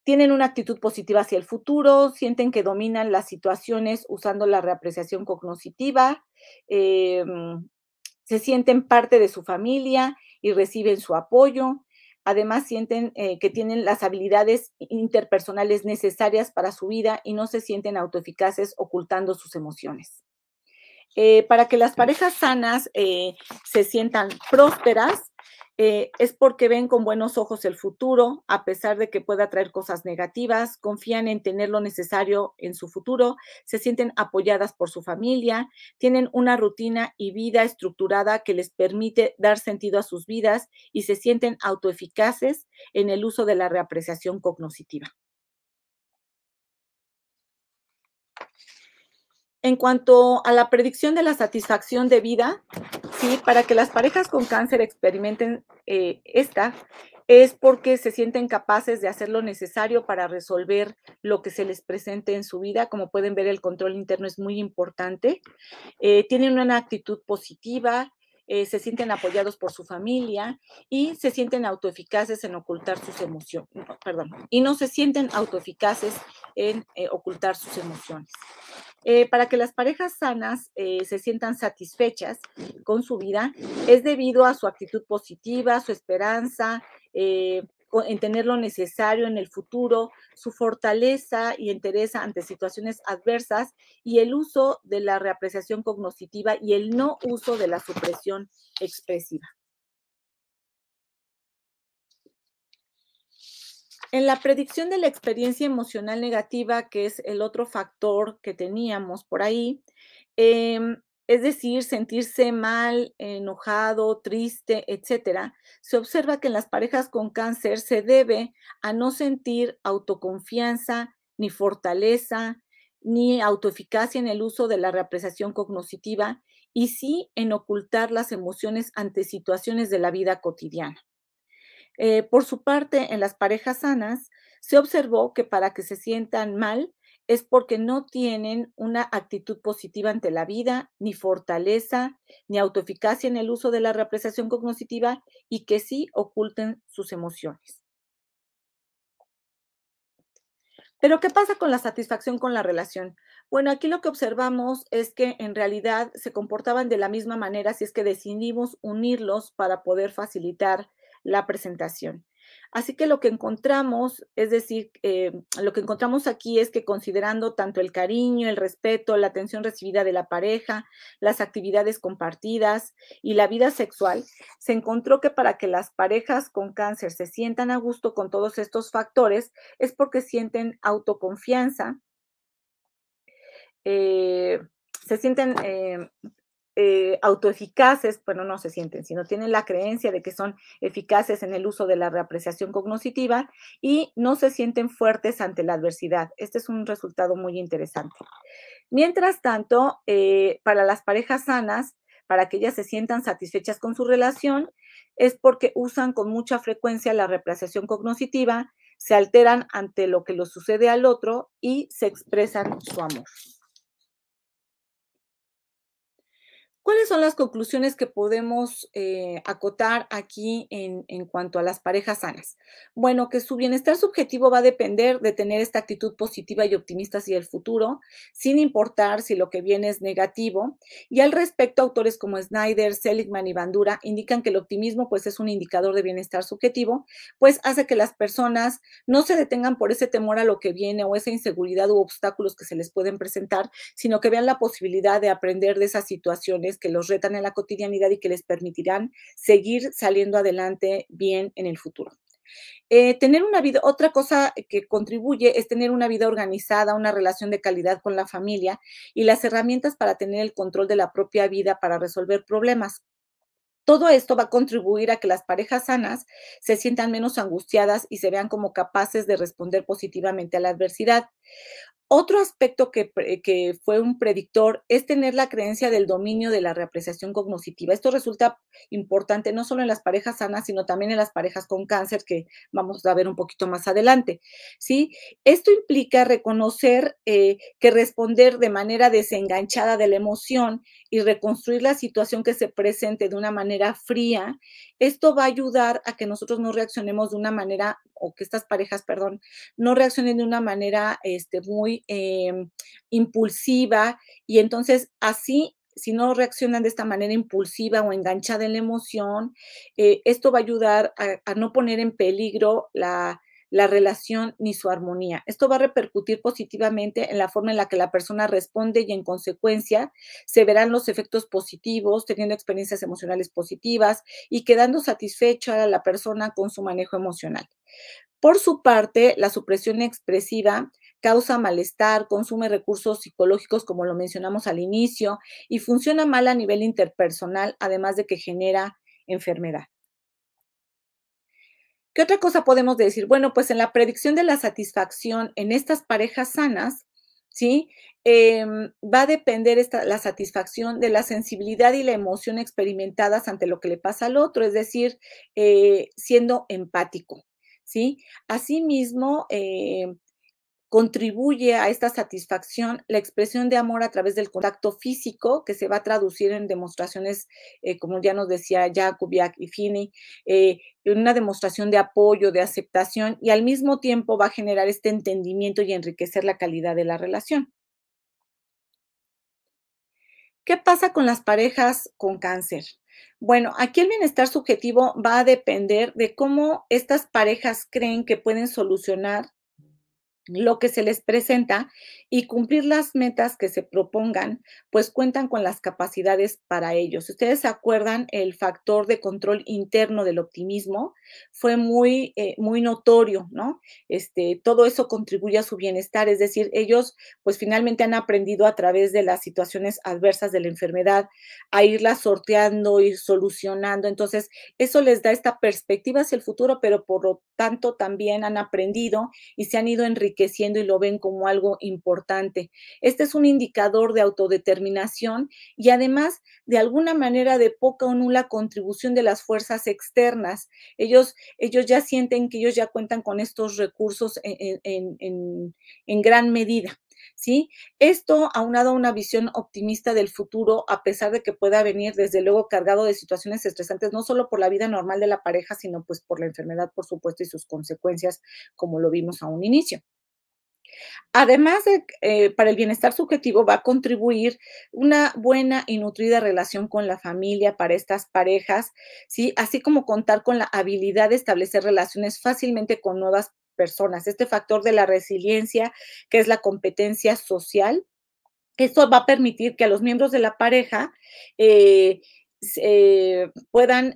tienen una actitud positiva hacia el futuro, sienten que dominan las situaciones usando la reapreciación cognitiva, em, se sienten parte de su familia y reciben su apoyo. Además, sienten eh, que tienen las habilidades interpersonales necesarias para su vida y no se sienten autoeficaces ocultando sus emociones. Eh, para que las parejas sanas eh, se sientan prósperas, eh, es porque ven con buenos ojos el futuro, a pesar de que pueda traer cosas negativas, confían en tener lo necesario en su futuro, se sienten apoyadas por su familia, tienen una rutina y vida estructurada que les permite dar sentido a sus vidas y se sienten autoeficaces en el uso de la reapreciación cognoscitiva. En cuanto a la predicción de la satisfacción de vida, ¿sí? Para que las parejas con cáncer experimenten eh, esta, es porque se sienten capaces de hacer lo necesario para resolver lo que se les presente en su vida. Como pueden ver, el control interno es muy importante. Eh, tienen una actitud positiva, eh, se sienten apoyados por su familia y se sienten autoeficaces en ocultar sus emociones, perdón, y no se sienten autoeficaces en ocultar sus emociones. Eh, para que las parejas sanas eh, se sientan satisfechas con su vida es debido a su actitud positiva, su esperanza, eh, en tener lo necesario en el futuro, su fortaleza y interés ante situaciones adversas y el uso de la reapreciación cognitiva y el no uso de la supresión expresiva. En la predicción de la experiencia emocional negativa, que es el otro factor que teníamos por ahí, em, es decir, sentirse mal, enojado, triste, etcétera, se observa que en las parejas con cáncer se debe a no sentir autoconfianza, ni fortaleza, ni autoeficacia en el uso de la reapreciación cognitiva y sí en ocultar las emociones ante situaciones de la vida cotidiana. Eh, por su parte, en las parejas sanas, se observó que para que se sientan mal es porque no tienen una actitud positiva ante la vida, ni fortaleza, ni autoeficacia en el uso de la representación cognitiva y que sí oculten sus emociones. Pero, ¿qué pasa con la satisfacción con la relación? Bueno, aquí lo que observamos es que en realidad se comportaban de la misma manera si es que decidimos unirlos para poder facilitar la presentación. Así que lo que encontramos, es decir, eh, lo que encontramos aquí es que considerando tanto el cariño, el respeto, la atención recibida de la pareja, las actividades compartidas y la vida sexual, se encontró que para que las parejas con cáncer se sientan a gusto con todos estos factores es porque sienten autoconfianza, eh, se sienten, eh, eh, autoeficaces, bueno, no se sienten, sino tienen la creencia de que son eficaces en el uso de la reapreciación cognitiva y no se sienten fuertes ante la adversidad. Este es un resultado muy interesante. Mientras tanto, eh, para las parejas sanas, para que ellas se sientan satisfechas con su relación, es porque usan con mucha frecuencia la reapreciación cognitiva, se alteran ante lo que les sucede al otro y se expresan su amor. ¿Cuáles son las conclusiones que podemos eh, acotar aquí en, cuanto a las parejas sanas? Bueno, que su bienestar subjetivo va a depender de tener esta actitud positiva y optimista hacia el futuro, sin importar si lo que viene es negativo. Y al respecto, autores como Snyder, Seligman y Bandura indican que el optimismo pues, es un indicador de bienestar subjetivo, pues hace que las personas no se detengan por ese temor a lo que viene o esa inseguridad u obstáculos que se les pueden presentar, sino que vean la posibilidad de aprender de esas situaciones que los retan en la cotidianidad y que les permitirán seguir saliendo adelante bien en el futuro. Eh, tener una vida, otra cosa que contribuye es tener una vida organizada, una relación de calidad con la familia y las herramientas para tener el control de la propia vida para resolver problemas. Todo esto va a contribuir a que las parejas sanas se sientan menos angustiadas y se vean como capaces de responder positivamente a la adversidad. Otro aspecto que, fue un predictor es tener la creencia del dominio de la reapreciación cognitiva. Esto resulta importante no solo en las parejas sanas, sino también en las parejas con cáncer, que vamos a ver un poquito más adelante. ¿sí? Esto implica reconocer eh, que responder de manera desenganchada de la emoción y reconstruir la situación que se presente de una manera fría. Esto va a ayudar a que nosotros no reaccionemos de una manera, o que estas parejas, perdón, no reaccionen de una manera este, muy Em, impulsiva y entonces así si no reaccionan de esta manera impulsiva o enganchada en la emoción, eh, esto va a ayudar a, no poner en peligro la, la, relación ni su armonía. Esto va a repercutir positivamente en la forma en la que la persona responde y en consecuencia se verán los efectos positivos, teniendo experiencias emocionales positivas y quedando satisfecha la persona con su manejo emocional. Por su parte, la supresión expresiva causa malestar, consume recursos psicológicos como lo mencionamos al inicio y funciona mal a nivel interpersonal, además de que genera enfermedad. ¿Qué otra cosa podemos decir? Bueno, pues en la predicción de la satisfacción en estas parejas sanas, ¿sí? Em, va a depender la satisfacción de la sensibilidad y la emoción experimentadas ante lo que le pasa al otro, es decir, eh, siendo empático, ¿sí? Asimismo, eh, Contribuye a esta satisfacción la expresión de amor a través del contacto físico que se va a traducir en demostraciones, eh, como ya nos decía Jakubiak y Fini, eh, en una demostración de apoyo, de aceptación y al mismo tiempo va a generar este entendimiento y enriquecer la calidad de la relación. ¿Qué pasa con las parejas con cáncer? Bueno, aquí el bienestar subjetivo va a depender de cómo estas parejas creen que pueden solucionar lo que se les presenta y cumplir las metas que se propongan, pues cuentan con las capacidades para ellos. ustedes se acuerdan, el factor de control interno del optimismo fue muy, eh, muy notorio, ¿no? Este, todo eso contribuye a su bienestar, es decir, ellos pues finalmente han aprendido a través de las situaciones adversas de la enfermedad a irla sorteando, ir solucionando. Entonces, eso les da esta perspectiva hacia el futuro, pero por lo tanto también han aprendido y se han ido enriqueciendo y lo ven como algo importante. Este es un indicador de autodeterminación y además de alguna manera de poca o nula contribución de las fuerzas externas. Ellos, ellos ya sienten que ellos ya cuentan con estos recursos en, gran medida. ¿Sí? Esto aunado a una visión optimista del futuro, a pesar de que pueda venir desde luego cargado de situaciones estresantes, no solo por la vida normal de la pareja, sino pues por la enfermedad, por supuesto, y sus consecuencias, como lo vimos a un inicio. Además, eh, para el bienestar subjetivo va a contribuir una buena y nutrida relación con la familia para estas parejas, ¿sí? así como contar con la habilidad de establecer relaciones fácilmente con nuevas personas. Este factor de la resiliencia, que es la competencia social, esto va a permitir que a los miembros de la pareja eh, eh, puedan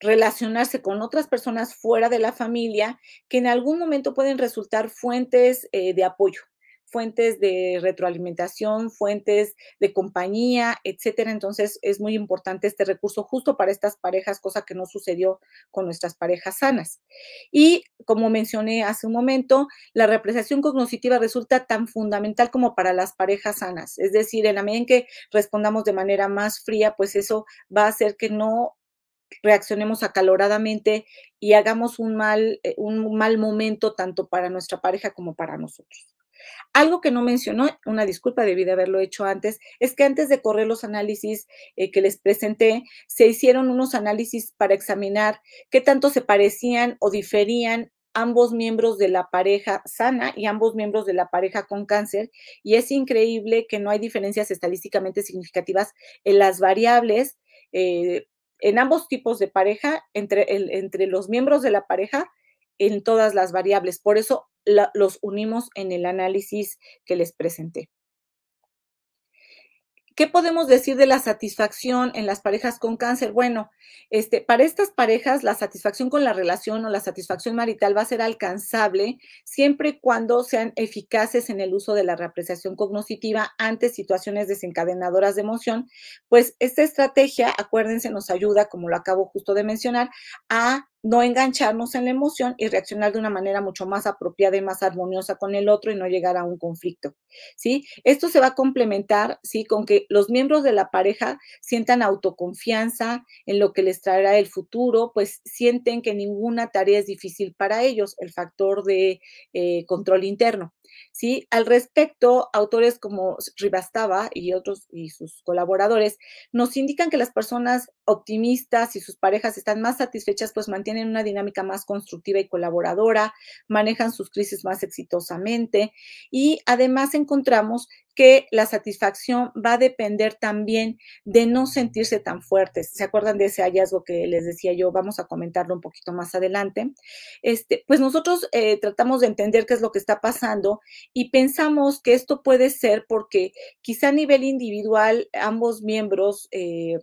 relacionarse con otras personas fuera de la familia que en algún momento pueden resultar fuentes eh, de apoyo, fuentes de retroalimentación, fuentes de compañía, etcétera. Entonces es muy importante este recurso justo para estas parejas, cosa que no sucedió con nuestras parejas sanas. Y como mencioné hace un momento, la representación cognitiva resulta tan fundamental como para las parejas sanas. Es decir, en la medida en que respondamos de manera más fría, pues eso va a hacer que no reaccionemos acaloradamente y hagamos un mal, eh, un mal momento tanto para nuestra pareja como para nosotros. Algo que no mencionó, una disculpa, debí de haberlo hecho antes, es que antes de correr los análisis eh, que les presenté, se hicieron unos análisis para examinar qué tanto se parecían o diferían ambos miembros de la pareja sana y ambos miembros de la pareja con cáncer. Y es increíble que no hay diferencias estadísticamente significativas en las variables eh, en ambos tipos de pareja, entre, el, entre los miembros de la pareja, en todas las variables. Por eso los unimos en el análisis que les presenté. ¿Qué podemos decir de la satisfacción en las parejas con cáncer? Bueno, este, para estas parejas la satisfacción con la relación o la satisfacción marital va a ser alcanzable siempre y cuando sean eficaces en el uso de la reapreciación cognitiva ante situaciones desencadenadoras de emoción, pues esta estrategia, acuérdense, nos ayuda, como lo acabo justo de mencionar, a no engancharnos en la emoción y reaccionar de una manera mucho más apropiada y más armoniosa con el otro y no llegar a un conflicto, ¿sí? Esto se va a complementar, ¿sí? Con que los miembros de la pareja sientan autoconfianza en lo que les traerá el futuro, pues sienten que ninguna tarea es difícil para ellos, el factor de eh, control interno. Al respecto, autores como Rivastava y otros y sus colaboradores nos indican que las personas optimistas y sus parejas están más satisfechas, pues mantienen una dinámica más constructiva y colaboradora, manejan sus crisis más exitosamente y además encontramos que la satisfacción va a depender también de no sentirse tan fuertes. ¿Se acuerdan de ese hallazgo que les decía yo? Vamos a comentarlo un poquito más adelante. Este, pues nosotros eh, tratamos de entender qué es lo que está pasando y pensamos que esto puede ser porque quizá a nivel individual ambos miembros eh,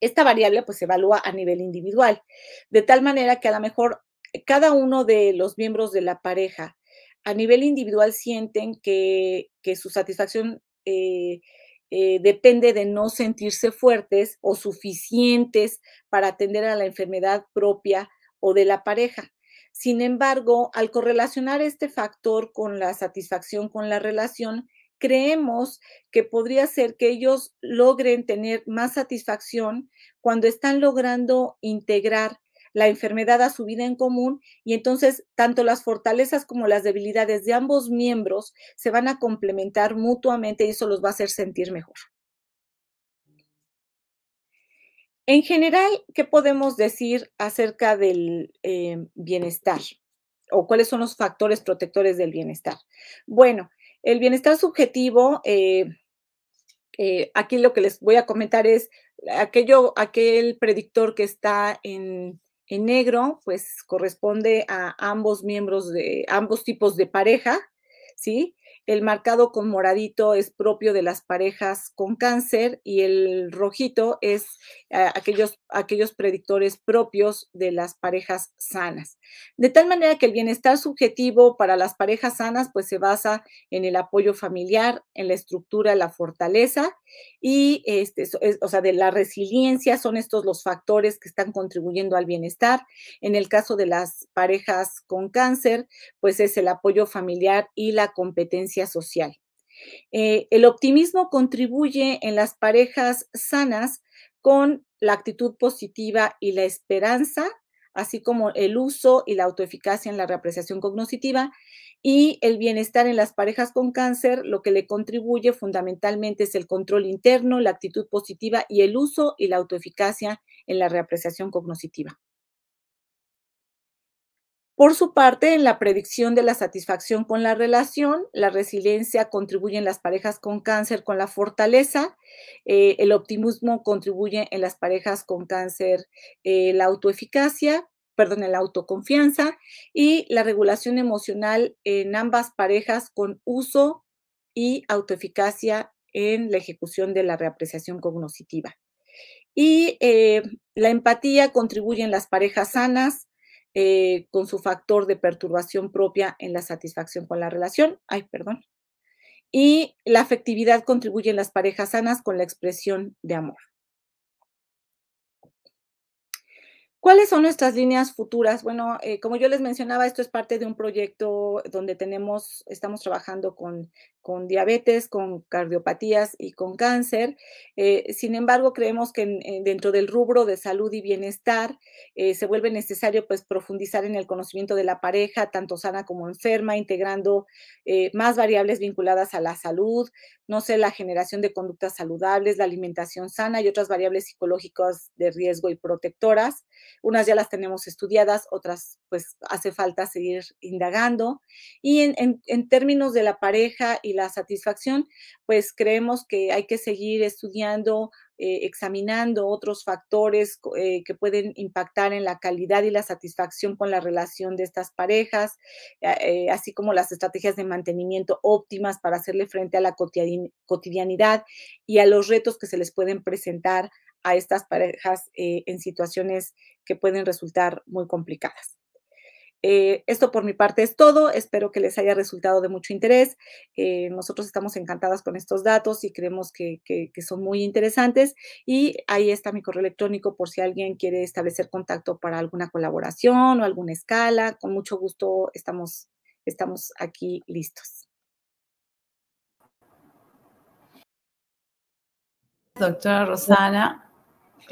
esta variable pues se evalúa a nivel individual, de tal manera que a lo mejor cada uno de los miembros de la pareja a nivel individual sienten que, que su satisfacción eh, eh, depende de no sentirse fuertes o suficientes para atender a la enfermedad propia o de la pareja. Sin embargo, al correlacionar este factor con la satisfacción con la relación, creemos que podría ser que ellos logren tener más satisfacción cuando están logrando integrar la enfermedad a su vida en común y entonces tanto las fortalezas como las debilidades de ambos miembros se van a complementar mutuamente y eso los va a hacer sentir mejor. En general, ¿qué podemos decir acerca del eh, bienestar? ¿O cuáles son los factores protectores del bienestar? Bueno, el bienestar subjetivo, eh, eh, aquí lo que les voy a comentar es aquello, aquel predictor que está en, en negro, pues corresponde a ambos miembros de ambos tipos de pareja, ¿sí? El marcado con moradito es propio de las parejas con cáncer y el rojito es eh, aquellos, aquellos predictores propios de las parejas sanas. De tal manera que el bienestar subjetivo para las parejas sanas pues se basa en el apoyo familiar, en la estructura, la fortaleza y, este, o sea, de la resiliencia, son estos los factores que están contribuyendo al bienestar. En el caso de las parejas con cáncer, pues es el apoyo familiar y la competencia social. Eh, el optimismo contribuye en las parejas sanas con la actitud positiva y la esperanza, así como el uso y la autoeficacia en la reapreciación cognitiva y el bienestar en las parejas con cáncer, lo que le contribuye fundamentalmente es el control interno, la actitud positiva y el uso y la autoeficacia en la reapreciación cognitiva. Por su parte, en la predicción de la satisfacción con la relación, la resiliencia contribuye en las parejas con cáncer con la fortaleza, eh, el optimismo contribuye en las parejas con cáncer eh, la autoeficacia, perdón, la autoconfianza y la regulación emocional en ambas parejas con uso y autoeficacia en la ejecución de la reapreciación cognoscitiva. Y eh, la empatía contribuye en las parejas sanas, eh, con su factor de perturbación propia en la satisfacción con la relación. Ay, perdón. Y la afectividad contribuye en las parejas sanas con la expresión de amor. ¿Cuáles son nuestras líneas futuras? Bueno, eh, como yo les mencionaba, esto es parte de un proyecto donde tenemos, estamos trabajando con, diabetes, con cardiopatías y con cáncer. Eh, sin embargo, creemos que dentro del rubro de salud y bienestar eh, se vuelve necesario pues, profundizar en el conocimiento de la pareja, tanto sana como enferma, integrando más variables vinculadas a la salud, no sé, la generación de conductas saludables, la alimentación sana y otras variables psicológicas de riesgo y protectoras. Unas ya las tenemos estudiadas, otras pues hace falta seguir indagando. Y en, términos de la pareja y la satisfacción, pues creemos que hay que seguir estudiando, eh, examinando otros factores eh, que pueden impactar en la calidad y la satisfacción con la relación de estas parejas, eh, así como las estrategias de mantenimiento óptimas para hacerle frente a la cotidianidad y a los retos que se les pueden presentar a estas parejas eh, en situaciones que pueden resultar muy complicadas. Eh, esto por mi parte es todo. Espero que les haya resultado de mucho interés. Eh, nosotros estamos encantadas con estos datos y creemos que, son muy interesantes. Y ahí está mi correo electrónico por si alguien quiere establecer contacto para alguna colaboración o alguna escala. Con mucho gusto estamos, estamos aquí listos. Doctora Rosana.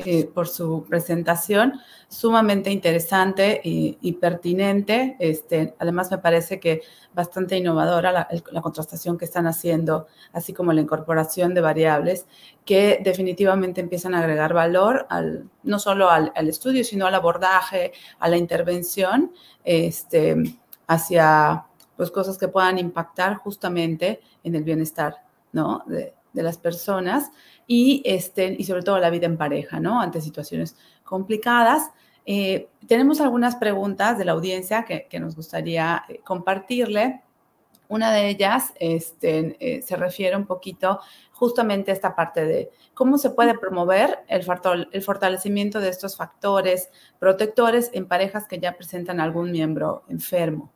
Eh, por su presentación, sumamente interesante y, pertinente. Este, además, me parece que bastante innovadora la, contrastación que están haciendo, así como la incorporación de variables que definitivamente empiezan a agregar valor al, no solo al, estudio, sino al abordaje, a la intervención este, hacia pues, cosas que puedan impactar justamente en el bienestar ¿no? de las personas y, este, y sobre todo la vida en pareja, ¿no? Ante situaciones complicadas. Eh, tenemos algunas preguntas de la audiencia que, nos gustaría eh, compartirle. Una de ellas este, eh, se refiere un poquito justamente a esta parte de cómo se puede promover el, el fortalecimiento de estos factores protectores en parejas que ya presentan algún miembro enfermo.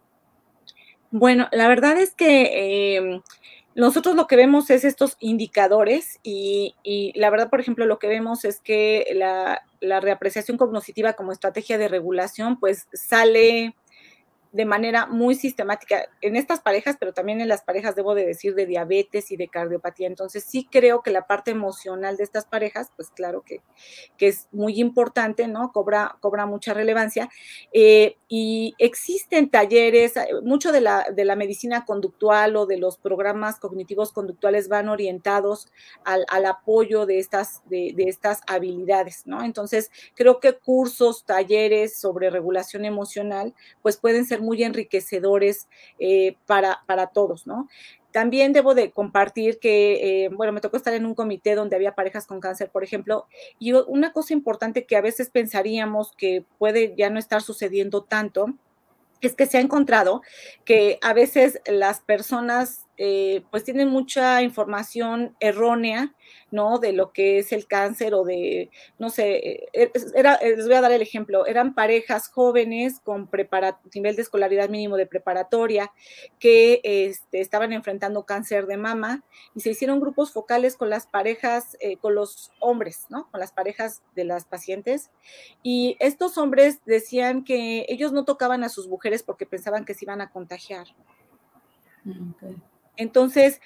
Bueno, la verdad es que nosotros lo que vemos es estos indicadores y, la verdad, por ejemplo, lo que vemos es que la, la reapreciación cognitiva como estrategia de regulación, pues sale de manera muy sistemática en estas parejas, pero también en las parejas, debo de decir, de diabetes y de cardiopatía. Entonces sí creo que la parte emocional de estas parejas, pues claro que, que es muy importante, ¿no? Cobra, cobra mucha relevancia. Eh, y existen talleres, eh, mucho de la, de la medicina conductual o de los programas cognitivos conductuales van orientados al, apoyo de estas, de estas habilidades, ¿no? Entonces creo que cursos, talleres sobre regulación emocional, pues pueden ser muy enriquecedores eh, para, todos, ¿no? También debo de compartir que, eh, bueno, me tocó estar en un comité donde había parejas con cáncer, por ejemplo, y una cosa importante que a veces pensaríamos que puede ya no estar sucediendo tanto, es que se ha encontrado que a veces las personas eh, pues tienen mucha información errónea, ¿no? De lo que es el cáncer o de, no sé, eh, era, eh, les voy a dar el ejemplo, eran parejas jóvenes con nivel de escolaridad mínimo de preparatoria que este, estaban enfrentando cáncer de mama y se hicieron grupos focales con las parejas, con los hombres, ¿no? Con las parejas de las pacientes. Y estos hombres decían que ellos no tocaban a sus mujeres porque pensaban que se iban a contagiar. Mm, entonces,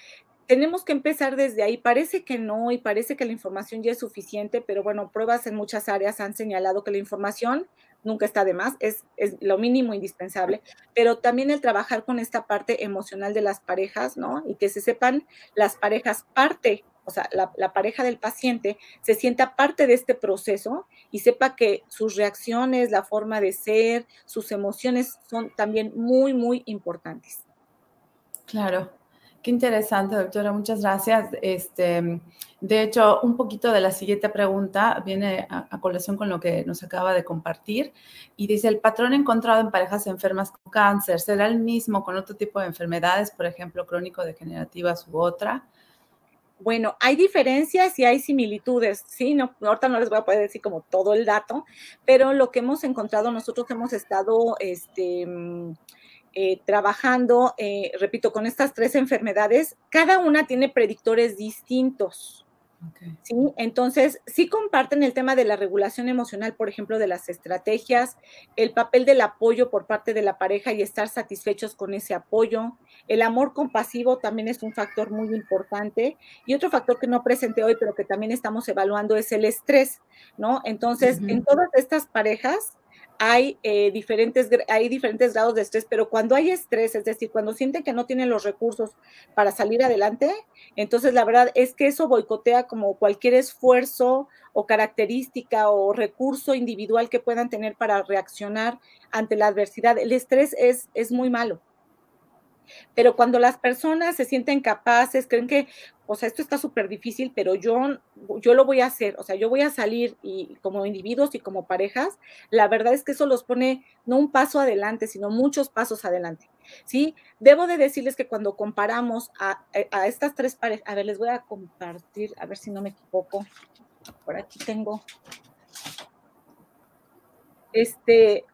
tenemos que empezar desde ahí. Parece que no y parece que la información ya es suficiente, pero bueno, pruebas en muchas áreas han señalado que la información nunca está de más, es, lo mínimo indispensable, pero también el trabajar con esta parte emocional de las parejas, ¿no? Y que se sepan las parejas parte, o sea, la pareja del paciente se sienta parte de este proceso y sepa que sus reacciones, la forma de ser, sus emociones son también muy, muy importantes. Claro, Qué interesante, doctora. Muchas gracias. Este, de hecho, un poquito de la siguiente pregunta viene a, colación con lo que nos acaba de compartir y dice, ¿el patrón encontrado en parejas enfermas con cáncer será el mismo con otro tipo de enfermedades, por ejemplo, crónico-degenerativas u otra? Bueno, hay diferencias y hay similitudes, sí, no, ahorita no les voy a poder decir como todo el dato, pero lo que hemos encontrado nosotros hemos estado, este, eh, trabajando, eh, repito, con estas tres enfermedades, cada una tiene predictores distintos. ¿sí? Entonces, sí comparten el tema de la regulación emocional, por ejemplo, de las estrategias, el papel del apoyo por parte de la pareja y estar satisfechos con ese apoyo. El amor compasivo también es un factor muy importante. Y otro factor que no presenté hoy, pero que también estamos evaluando, es el estrés, ¿no? Entonces, en todas estas parejas, hay, eh, diferentes, hay diferentes grados de estrés, pero cuando hay estrés, es decir, cuando sienten que no tienen los recursos para salir adelante, entonces la verdad es que eso boicotea como cualquier esfuerzo o característica o recurso individual que puedan tener para reaccionar ante la adversidad. El estrés es, es muy malo. Pero cuando las personas se sienten capaces, creen que, o sea, esto está súper difícil, pero yo, yo lo voy a hacer, o sea, yo voy a salir y como individuos y como parejas, la verdad es que eso los pone no un paso adelante, sino muchos pasos adelante. ¿Sí? Debo de decirles que cuando comparamos a, a estas tres parejas, a ver, les voy a compartir, a ver si no me equivoco. Por aquí tengo. Este,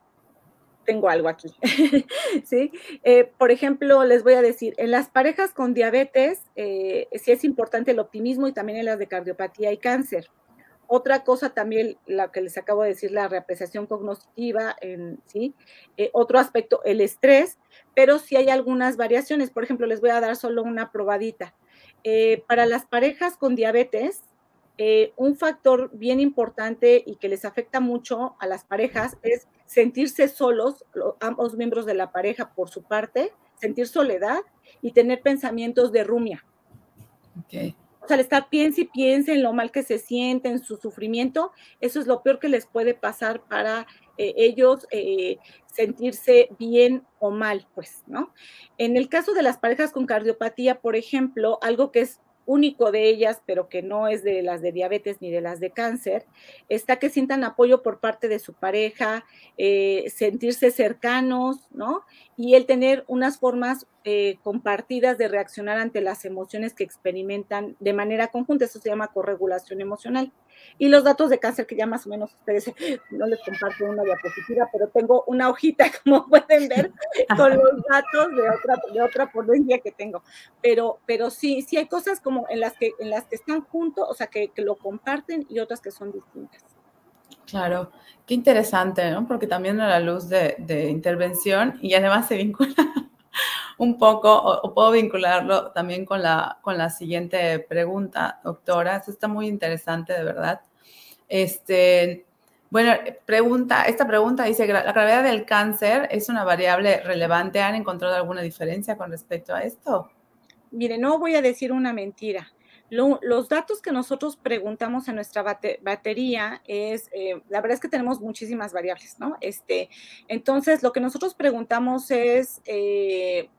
tengo algo aquí. ¿Sí? Eh, por ejemplo, les voy a decir, en las parejas con diabetes eh, sí es importante el optimismo y también en las de cardiopatía y cáncer. Otra cosa también, la que les acabo de decir, la reapreciación cognitiva, en, ¿sí? Eh, otro aspecto, el estrés, pero sí hay algunas variaciones. Por ejemplo, les voy a dar solo una probadita. para las parejas con diabetes, un factor bien importante y que les afecta mucho a las parejas es sentirse solos, ambos miembros de la pareja por su parte, sentir soledad y tener pensamientos de rumia. O sea, al estar piense y piense en lo mal que se siente, en su sufrimiento, eso es lo peor que les puede pasar para eh, ellos eh, sentirse bien o mal, pues, ¿no? En el caso de las parejas con cardiopatía, por ejemplo, algo que es único de ellas, pero que no es de las de diabetes ni de las de cáncer, está que sientan apoyo por parte de su pareja, eh, sentirse cercanos, ¿no? Y el tener unas formas eh, compartidas de reaccionar ante las emociones que experimentan de manera conjunta, eso se llama corregulación emocional y los datos de cáncer que ya más o menos ustedes, no les comparto una diapositiva, pero tengo una hojita, como pueden ver, con los datos de otra, de otra ponencia que tengo. Pero, pero sí, sí hay cosas como en las que, en las que están juntos, o sea, que, que lo comparten y otras que son distintas. Claro, qué interesante, ¿no? Porque también a la luz de, de intervención y además se vincula un poco, o, puedo vincularlo también con la, con la siguiente pregunta, doctora. Esto está muy interesante, de verdad. Este, bueno, pregunta, esta pregunta dice, ¿la gravedad del cáncer es una variable relevante? ¿Han encontrado alguna diferencia con respecto a esto? Mire, no voy a decir una mentira. los datos que nosotros preguntamos en nuestra batería es, eh, la verdad es que tenemos muchísimas variables, ¿no? Este, entonces, lo que nosotros preguntamos es, eh,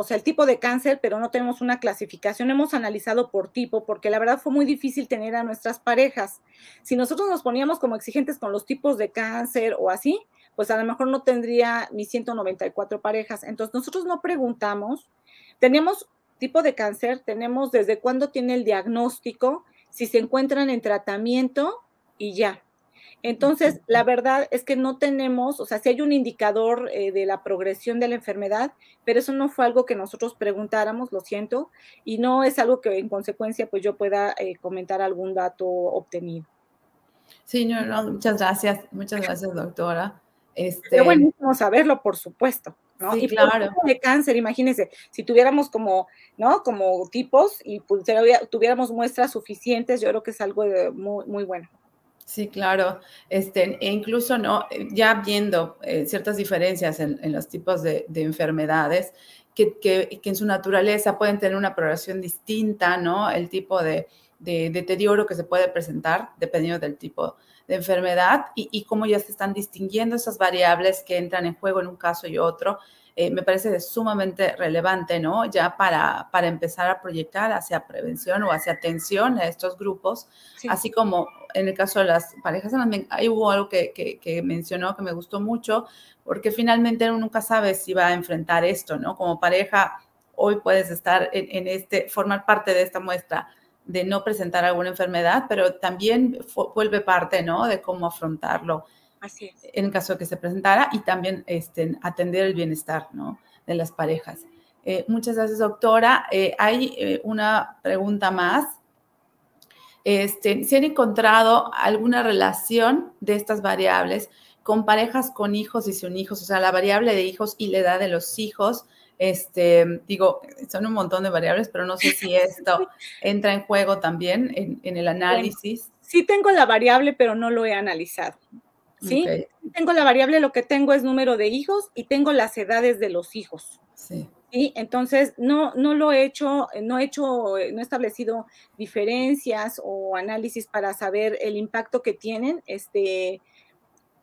o sea, el tipo de cáncer, pero no tenemos una clasificación. Hemos analizado por tipo, porque la verdad fue muy difícil tener a nuestras parejas. Si nosotros nos poníamos como exigentes con los tipos de cáncer o así, pues a lo mejor no tendría mis 194 parejas. Entonces, nosotros no preguntamos, tenemos tipo de cáncer, tenemos desde cuándo tiene el diagnóstico, si se encuentran en tratamiento y ya. Entonces, la verdad es que no tenemos, o sea, si hay un indicador eh, de la progresión de la enfermedad, pero eso no fue algo que nosotros preguntáramos, lo siento, y no es algo que en consecuencia pues yo pueda eh, comentar algún dato obtenido. Sí, no, muchas gracias, muchas gracias, doctora. Este... buenísimo saberlo, por supuesto. Sí, y claro. de cáncer, imagínense, si tuviéramos como, ¿no? Como tipos y pues, tuviéramos muestras suficientes, yo creo que es algo eh, muy, muy bueno. Sí, claro. Este, e incluso no, ya viendo eh, ciertas diferencias en, los tipos de, enfermedades, que, en su naturaleza pueden tener una progresión distinta, ¿no? El tipo de, deterioro que se puede presentar dependiendo del tipo de enfermedad y, y, cómo ya se están distinguiendo esas variables que entran en juego en un caso y otro eh, me parece sumamente relevante, ¿no? Ya para, para empezar a proyectar hacia prevención o hacia atención a estos grupos, así como en el caso de las parejas, ahí hubo algo que, que, mencionó que me gustó mucho, porque finalmente uno nunca sabe si va a enfrentar esto, ¿no? Como pareja, hoy puedes estar en este, formar parte de esta muestra de no presentar alguna enfermedad, pero también vuelve parte, ¿no? De cómo afrontarlo en caso de que se presentara y también este, atender el bienestar de las parejas. Eh, muchas gracias, doctora. Eh, hay eh, una pregunta más. Este, ¿Se han encontrado alguna relación de estas variables con parejas con hijos y sin hijos? O sea, la variable de hijos y la edad de los hijos. Este, digo, son un montón de variables, pero no sé si esto entra en juego también en, el análisis. sí tengo la variable, pero no lo he analizado. ¿sí? Tengo la variable, lo que tengo es número de hijos y tengo las edades de los hijos. Sí. Entonces, no, no lo he hecho, no he hecho, no he establecido diferencias o análisis para saber el impacto que tienen, este,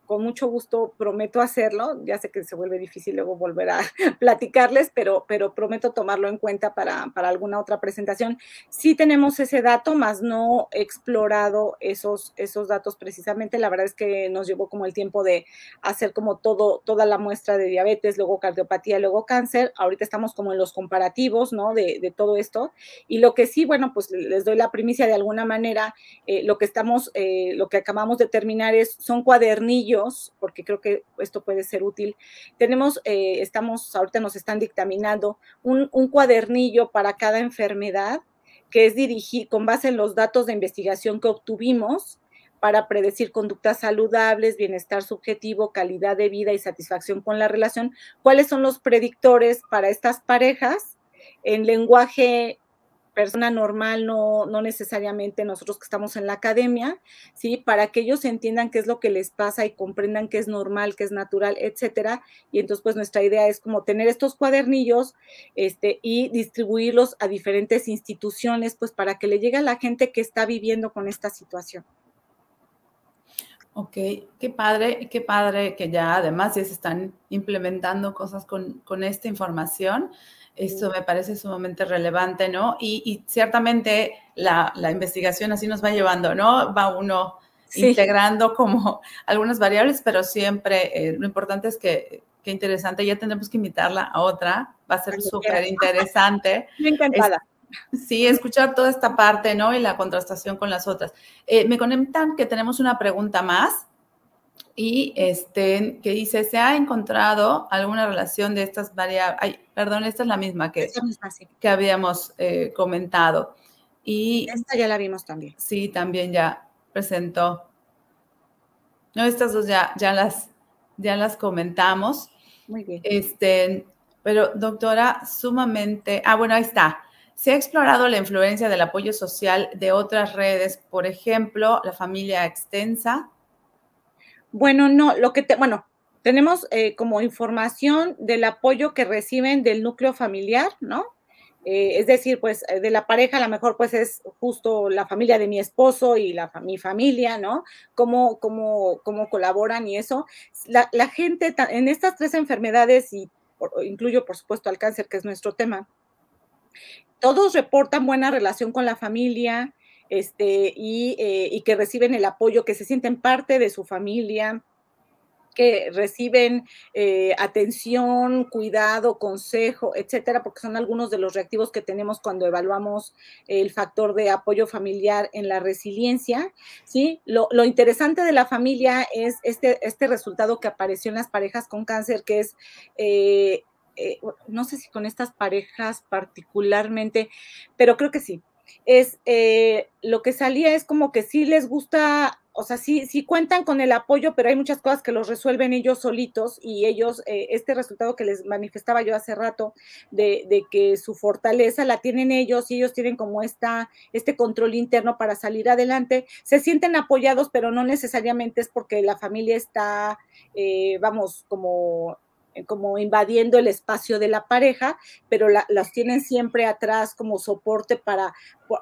con mucho gusto prometo hacerlo. Ya sé que se vuelve difícil luego volver a platicarles, pero, pero prometo tomarlo en cuenta para, alguna otra presentación. Sí tenemos ese dato, más no he explorado esos, esos datos precisamente. La verdad es que nos llevó como el tiempo de hacer como todo, toda la muestra de diabetes, luego cardiopatía, luego cáncer. Ahorita estamos como en los comparativos, ¿no? De, todo esto. Y lo que sí, bueno, pues les doy la primicia de alguna manera. Eh, lo que estamos, eh, lo que acabamos de terminar es, son cuadernillos porque creo que esto puede ser útil, tenemos, eh, estamos, ahorita nos están dictaminando un, un cuadernillo para cada enfermedad que es dirigir con base en los datos de investigación que obtuvimos para predecir conductas saludables, bienestar subjetivo, calidad de vida y satisfacción con la relación, cuáles son los predictores para estas parejas en lenguaje persona normal, no, no necesariamente nosotros que estamos en la academia, ¿sí? Para que ellos entiendan qué es lo que les pasa y comprendan que es normal, que es natural, etcétera. Y entonces, pues nuestra idea es como tener estos cuadernillos este, y distribuirlos a diferentes instituciones, pues para que le llegue a la gente que está viviendo con esta situación. Ok, qué padre, qué padre que ya además ya se están implementando cosas con, con esta información. Esto me parece sumamente relevante, ¿no? Y, ciertamente la, investigación así nos va llevando, ¿no? Va uno integrando como algunas variables, pero siempre eh, lo importante es que, qué interesante, ya tendremos que invitarla a otra, va a ser súper interesante. Me encantada. Sí, escuchar toda esta parte, ¿no? Y la contrastación con las otras. Eh, me conectan que tenemos una pregunta más y este, que dice, ¿se ha encontrado alguna relación de estas variables? Ay, perdón, esta es la misma que, que habíamos eh, comentado. Y esta ya la vimos también. Sí, también ya presentó. No, estas dos ya, ya, las, ya las comentamos. Muy bien. Este, pero doctora, sumamente, ah, bueno, ahí está. Se ha explorado la influencia del apoyo social de otras redes, por ejemplo, la familia extensa, bueno, no, lo que te, bueno, tenemos eh, como información del apoyo que reciben del núcleo familiar, ¿no? Eh, es decir, pues eh, de la pareja a lo mejor pues es justo la familia de mi esposo y la, mi familia, ¿no? Cómo, cómo, cómo colaboran y eso. La, gente en estas tres enfermedades, y incluyo por supuesto al cáncer, que es nuestro tema, todos reportan buena relación con la familia, este, eh, y, que reciben el apoyo, que se sienten parte de su familia que reciben eh, atención, cuidado, consejo, etcétera, porque son algunos de los reactivos que tenemos cuando evaluamos el factor de apoyo familiar en la resiliencia. ¿sí? Lo, interesante de la familia es este, este resultado que apareció en las parejas con cáncer, que es. Eh, no sé si con estas parejas particularmente, pero creo que sí, es eh, lo que salía es como que sí les gusta, o sea, sí, sí cuentan con el apoyo, pero hay muchas cosas que los resuelven ellos solitos y ellos, eh, este resultado que les manifestaba yo hace rato, de, de, que su fortaleza la tienen ellos y ellos tienen como esta, este control interno para salir adelante, se sienten apoyados, pero no necesariamente es porque la familia está, eh, vamos, como eh, como invadiendo el espacio de la pareja, pero las tienen siempre atrás como soporte para,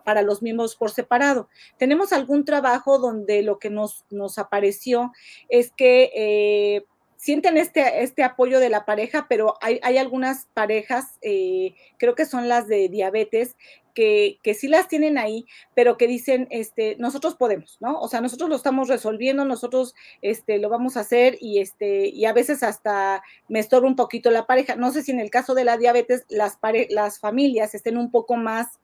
para los mismos por separado. Tenemos algún trabajo donde lo que nos, nos apareció es que eh, sienten este, este apoyo de la pareja, pero hay, hay algunas parejas, eh, creo que son las de diabetes, que, que sí las tienen ahí, pero que dicen, este, nosotros podemos, ¿no? O sea, nosotros lo estamos resolviendo, nosotros este, lo vamos a hacer y, este, y a veces hasta me estorba un poquito la pareja. No sé si en el caso de la diabetes las, las familias estén un poco más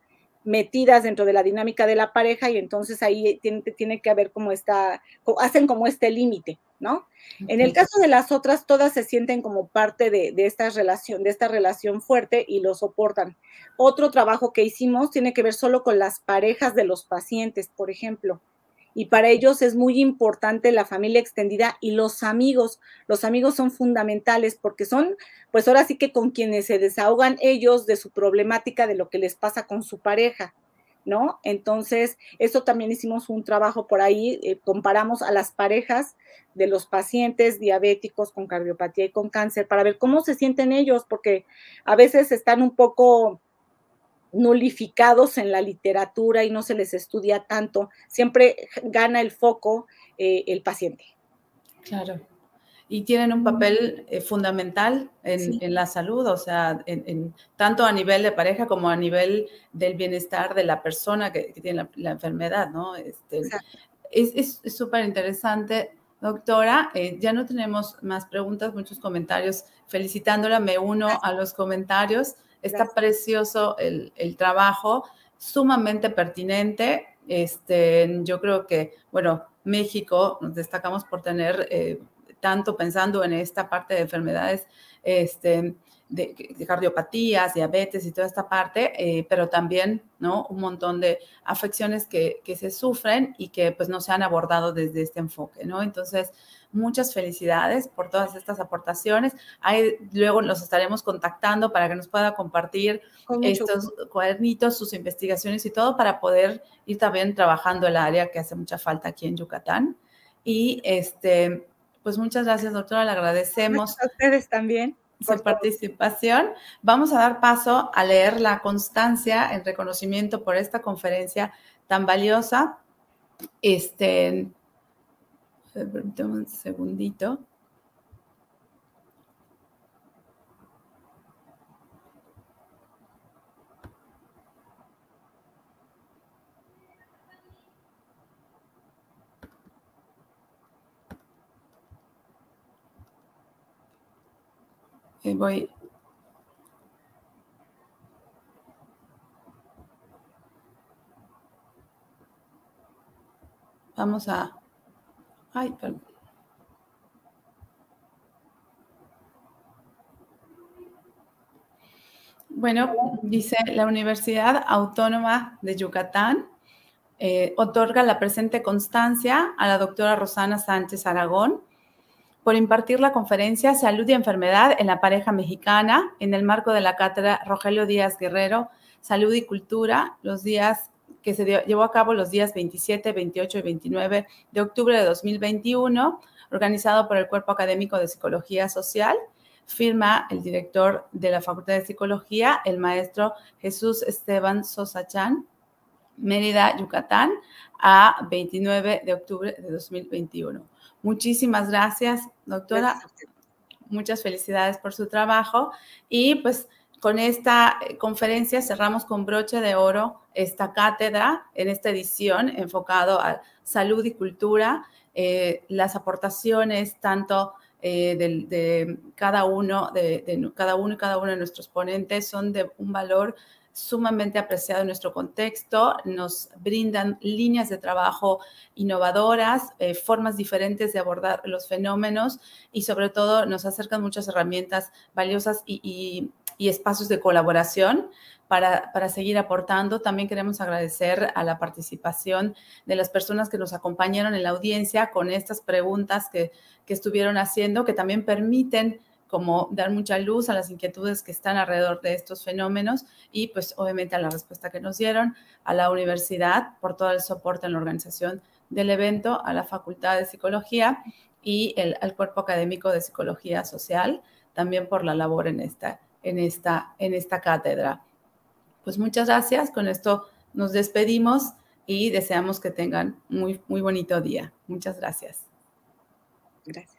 metidas dentro de la dinámica de la pareja y entonces ahí tiene, tiene que haber como esta, hacen como este límite, ¿no? En el caso de las otras, todas se sienten como parte de, de, esta relación, de esta relación fuerte y lo soportan. Otro trabajo que hicimos tiene que ver solo con las parejas de los pacientes, por ejemplo. Y para ellos es muy importante la familia extendida y los amigos. Los amigos son fundamentales porque son, pues ahora sí que con quienes se desahogan ellos de su problemática, de lo que les pasa con su pareja. ¿no? Entonces, eso también hicimos un trabajo por ahí, eh, comparamos a las parejas de los pacientes diabéticos con cardiopatía y con cáncer para ver cómo se sienten ellos, porque a veces están un poco nulificados en la literatura y no se les estudia tanto. Siempre gana el foco eh, el paciente. Claro y tienen un papel eh, fundamental en, la salud, o sea, en, tanto a nivel de pareja como a nivel del bienestar de la persona que, tiene la, enfermedad, ¿no? Este, es súper interesante. Doctora, eh, ya no tenemos más preguntas, muchos comentarios. Felicitándola, me uno a los comentarios. Está precioso el, trabajo, sumamente pertinente. Este, yo creo que, bueno, México nos destacamos por tener eh, tanto pensando en esta parte de enfermedades, este, de, cardiopatías, diabetes y toda esta parte, eh, pero también, ¿no? Un montón de afecciones que, que, se sufren y que pues no se han abordado desde este enfoque, ¿no? Entonces, muchas felicidades por todas estas aportaciones. Ahí, luego los estaremos contactando para que nos pueda compartir estos cuadernitos, sus investigaciones y todo para poder ir también trabajando el área que hace mucha falta aquí en Yucatán. Y este, pues muchas gracias, doctora. Le agradecemos. a ustedes también. su participación. Vamos a dar paso a leer la constancia en reconocimiento por esta conferencia tan valiosa. Este, un segundito. voy. Vamos a. Ay, perdón. Bueno, dice la Universidad Autónoma de Yucatán eh, otorga la presente constancia a la doctora Rosana Sánchez Aragón por impartir la conferencia Salud y Enfermedad en la Pareja Mexicana en el marco de la cátedra Rogelio Díaz Guerrero, Salud y Cultura, los días que se llevó a cabo los días 27, 28 y 29 de octubre de 2021, organizado por el Cuerpo Académico de Psicología Social. Firma el director de la Facultad de Psicología, el maestro Jesús Esteban Sosa Chan, Mérida, Yucatán, a 29 de octubre de 2021. Muchísimas gracias, doctora. Muchas felicidades por su trabajo y pues con esta eh, conferencia cerramos con broche de oro esta cátedra en esta edición enfocado a salud y cultura, eh, las aportaciones tanto eh, de, cada uno de, cada uno y cada uno de nuestros ponentes son de un valor sumamente apreciado en nuestro contexto, nos brindan líneas de trabajo innovadoras, eh, formas diferentes de abordar los fenómenos y sobre todo nos acercan muchas herramientas valiosas y, espacios de colaboración para, seguir aportando. También queremos agradecer a la participación de las personas que nos acompañaron en la audiencia con estas preguntas que estuvieron haciendo, que también permiten como dar mucha luz a las inquietudes que están alrededor de estos fenómenos y pues obviamente a la respuesta que nos dieron, a la universidad por todo el soporte en la organización del evento, a la Facultad de Psicología y el, al Cuerpo Académico de Psicología Social también por la labor en esta, en esta, en esta cátedra. Pues muchas gracias, con esto nos despedimos y deseamos que tengan muy, muy bonito día. Muchas gracias. Gracias.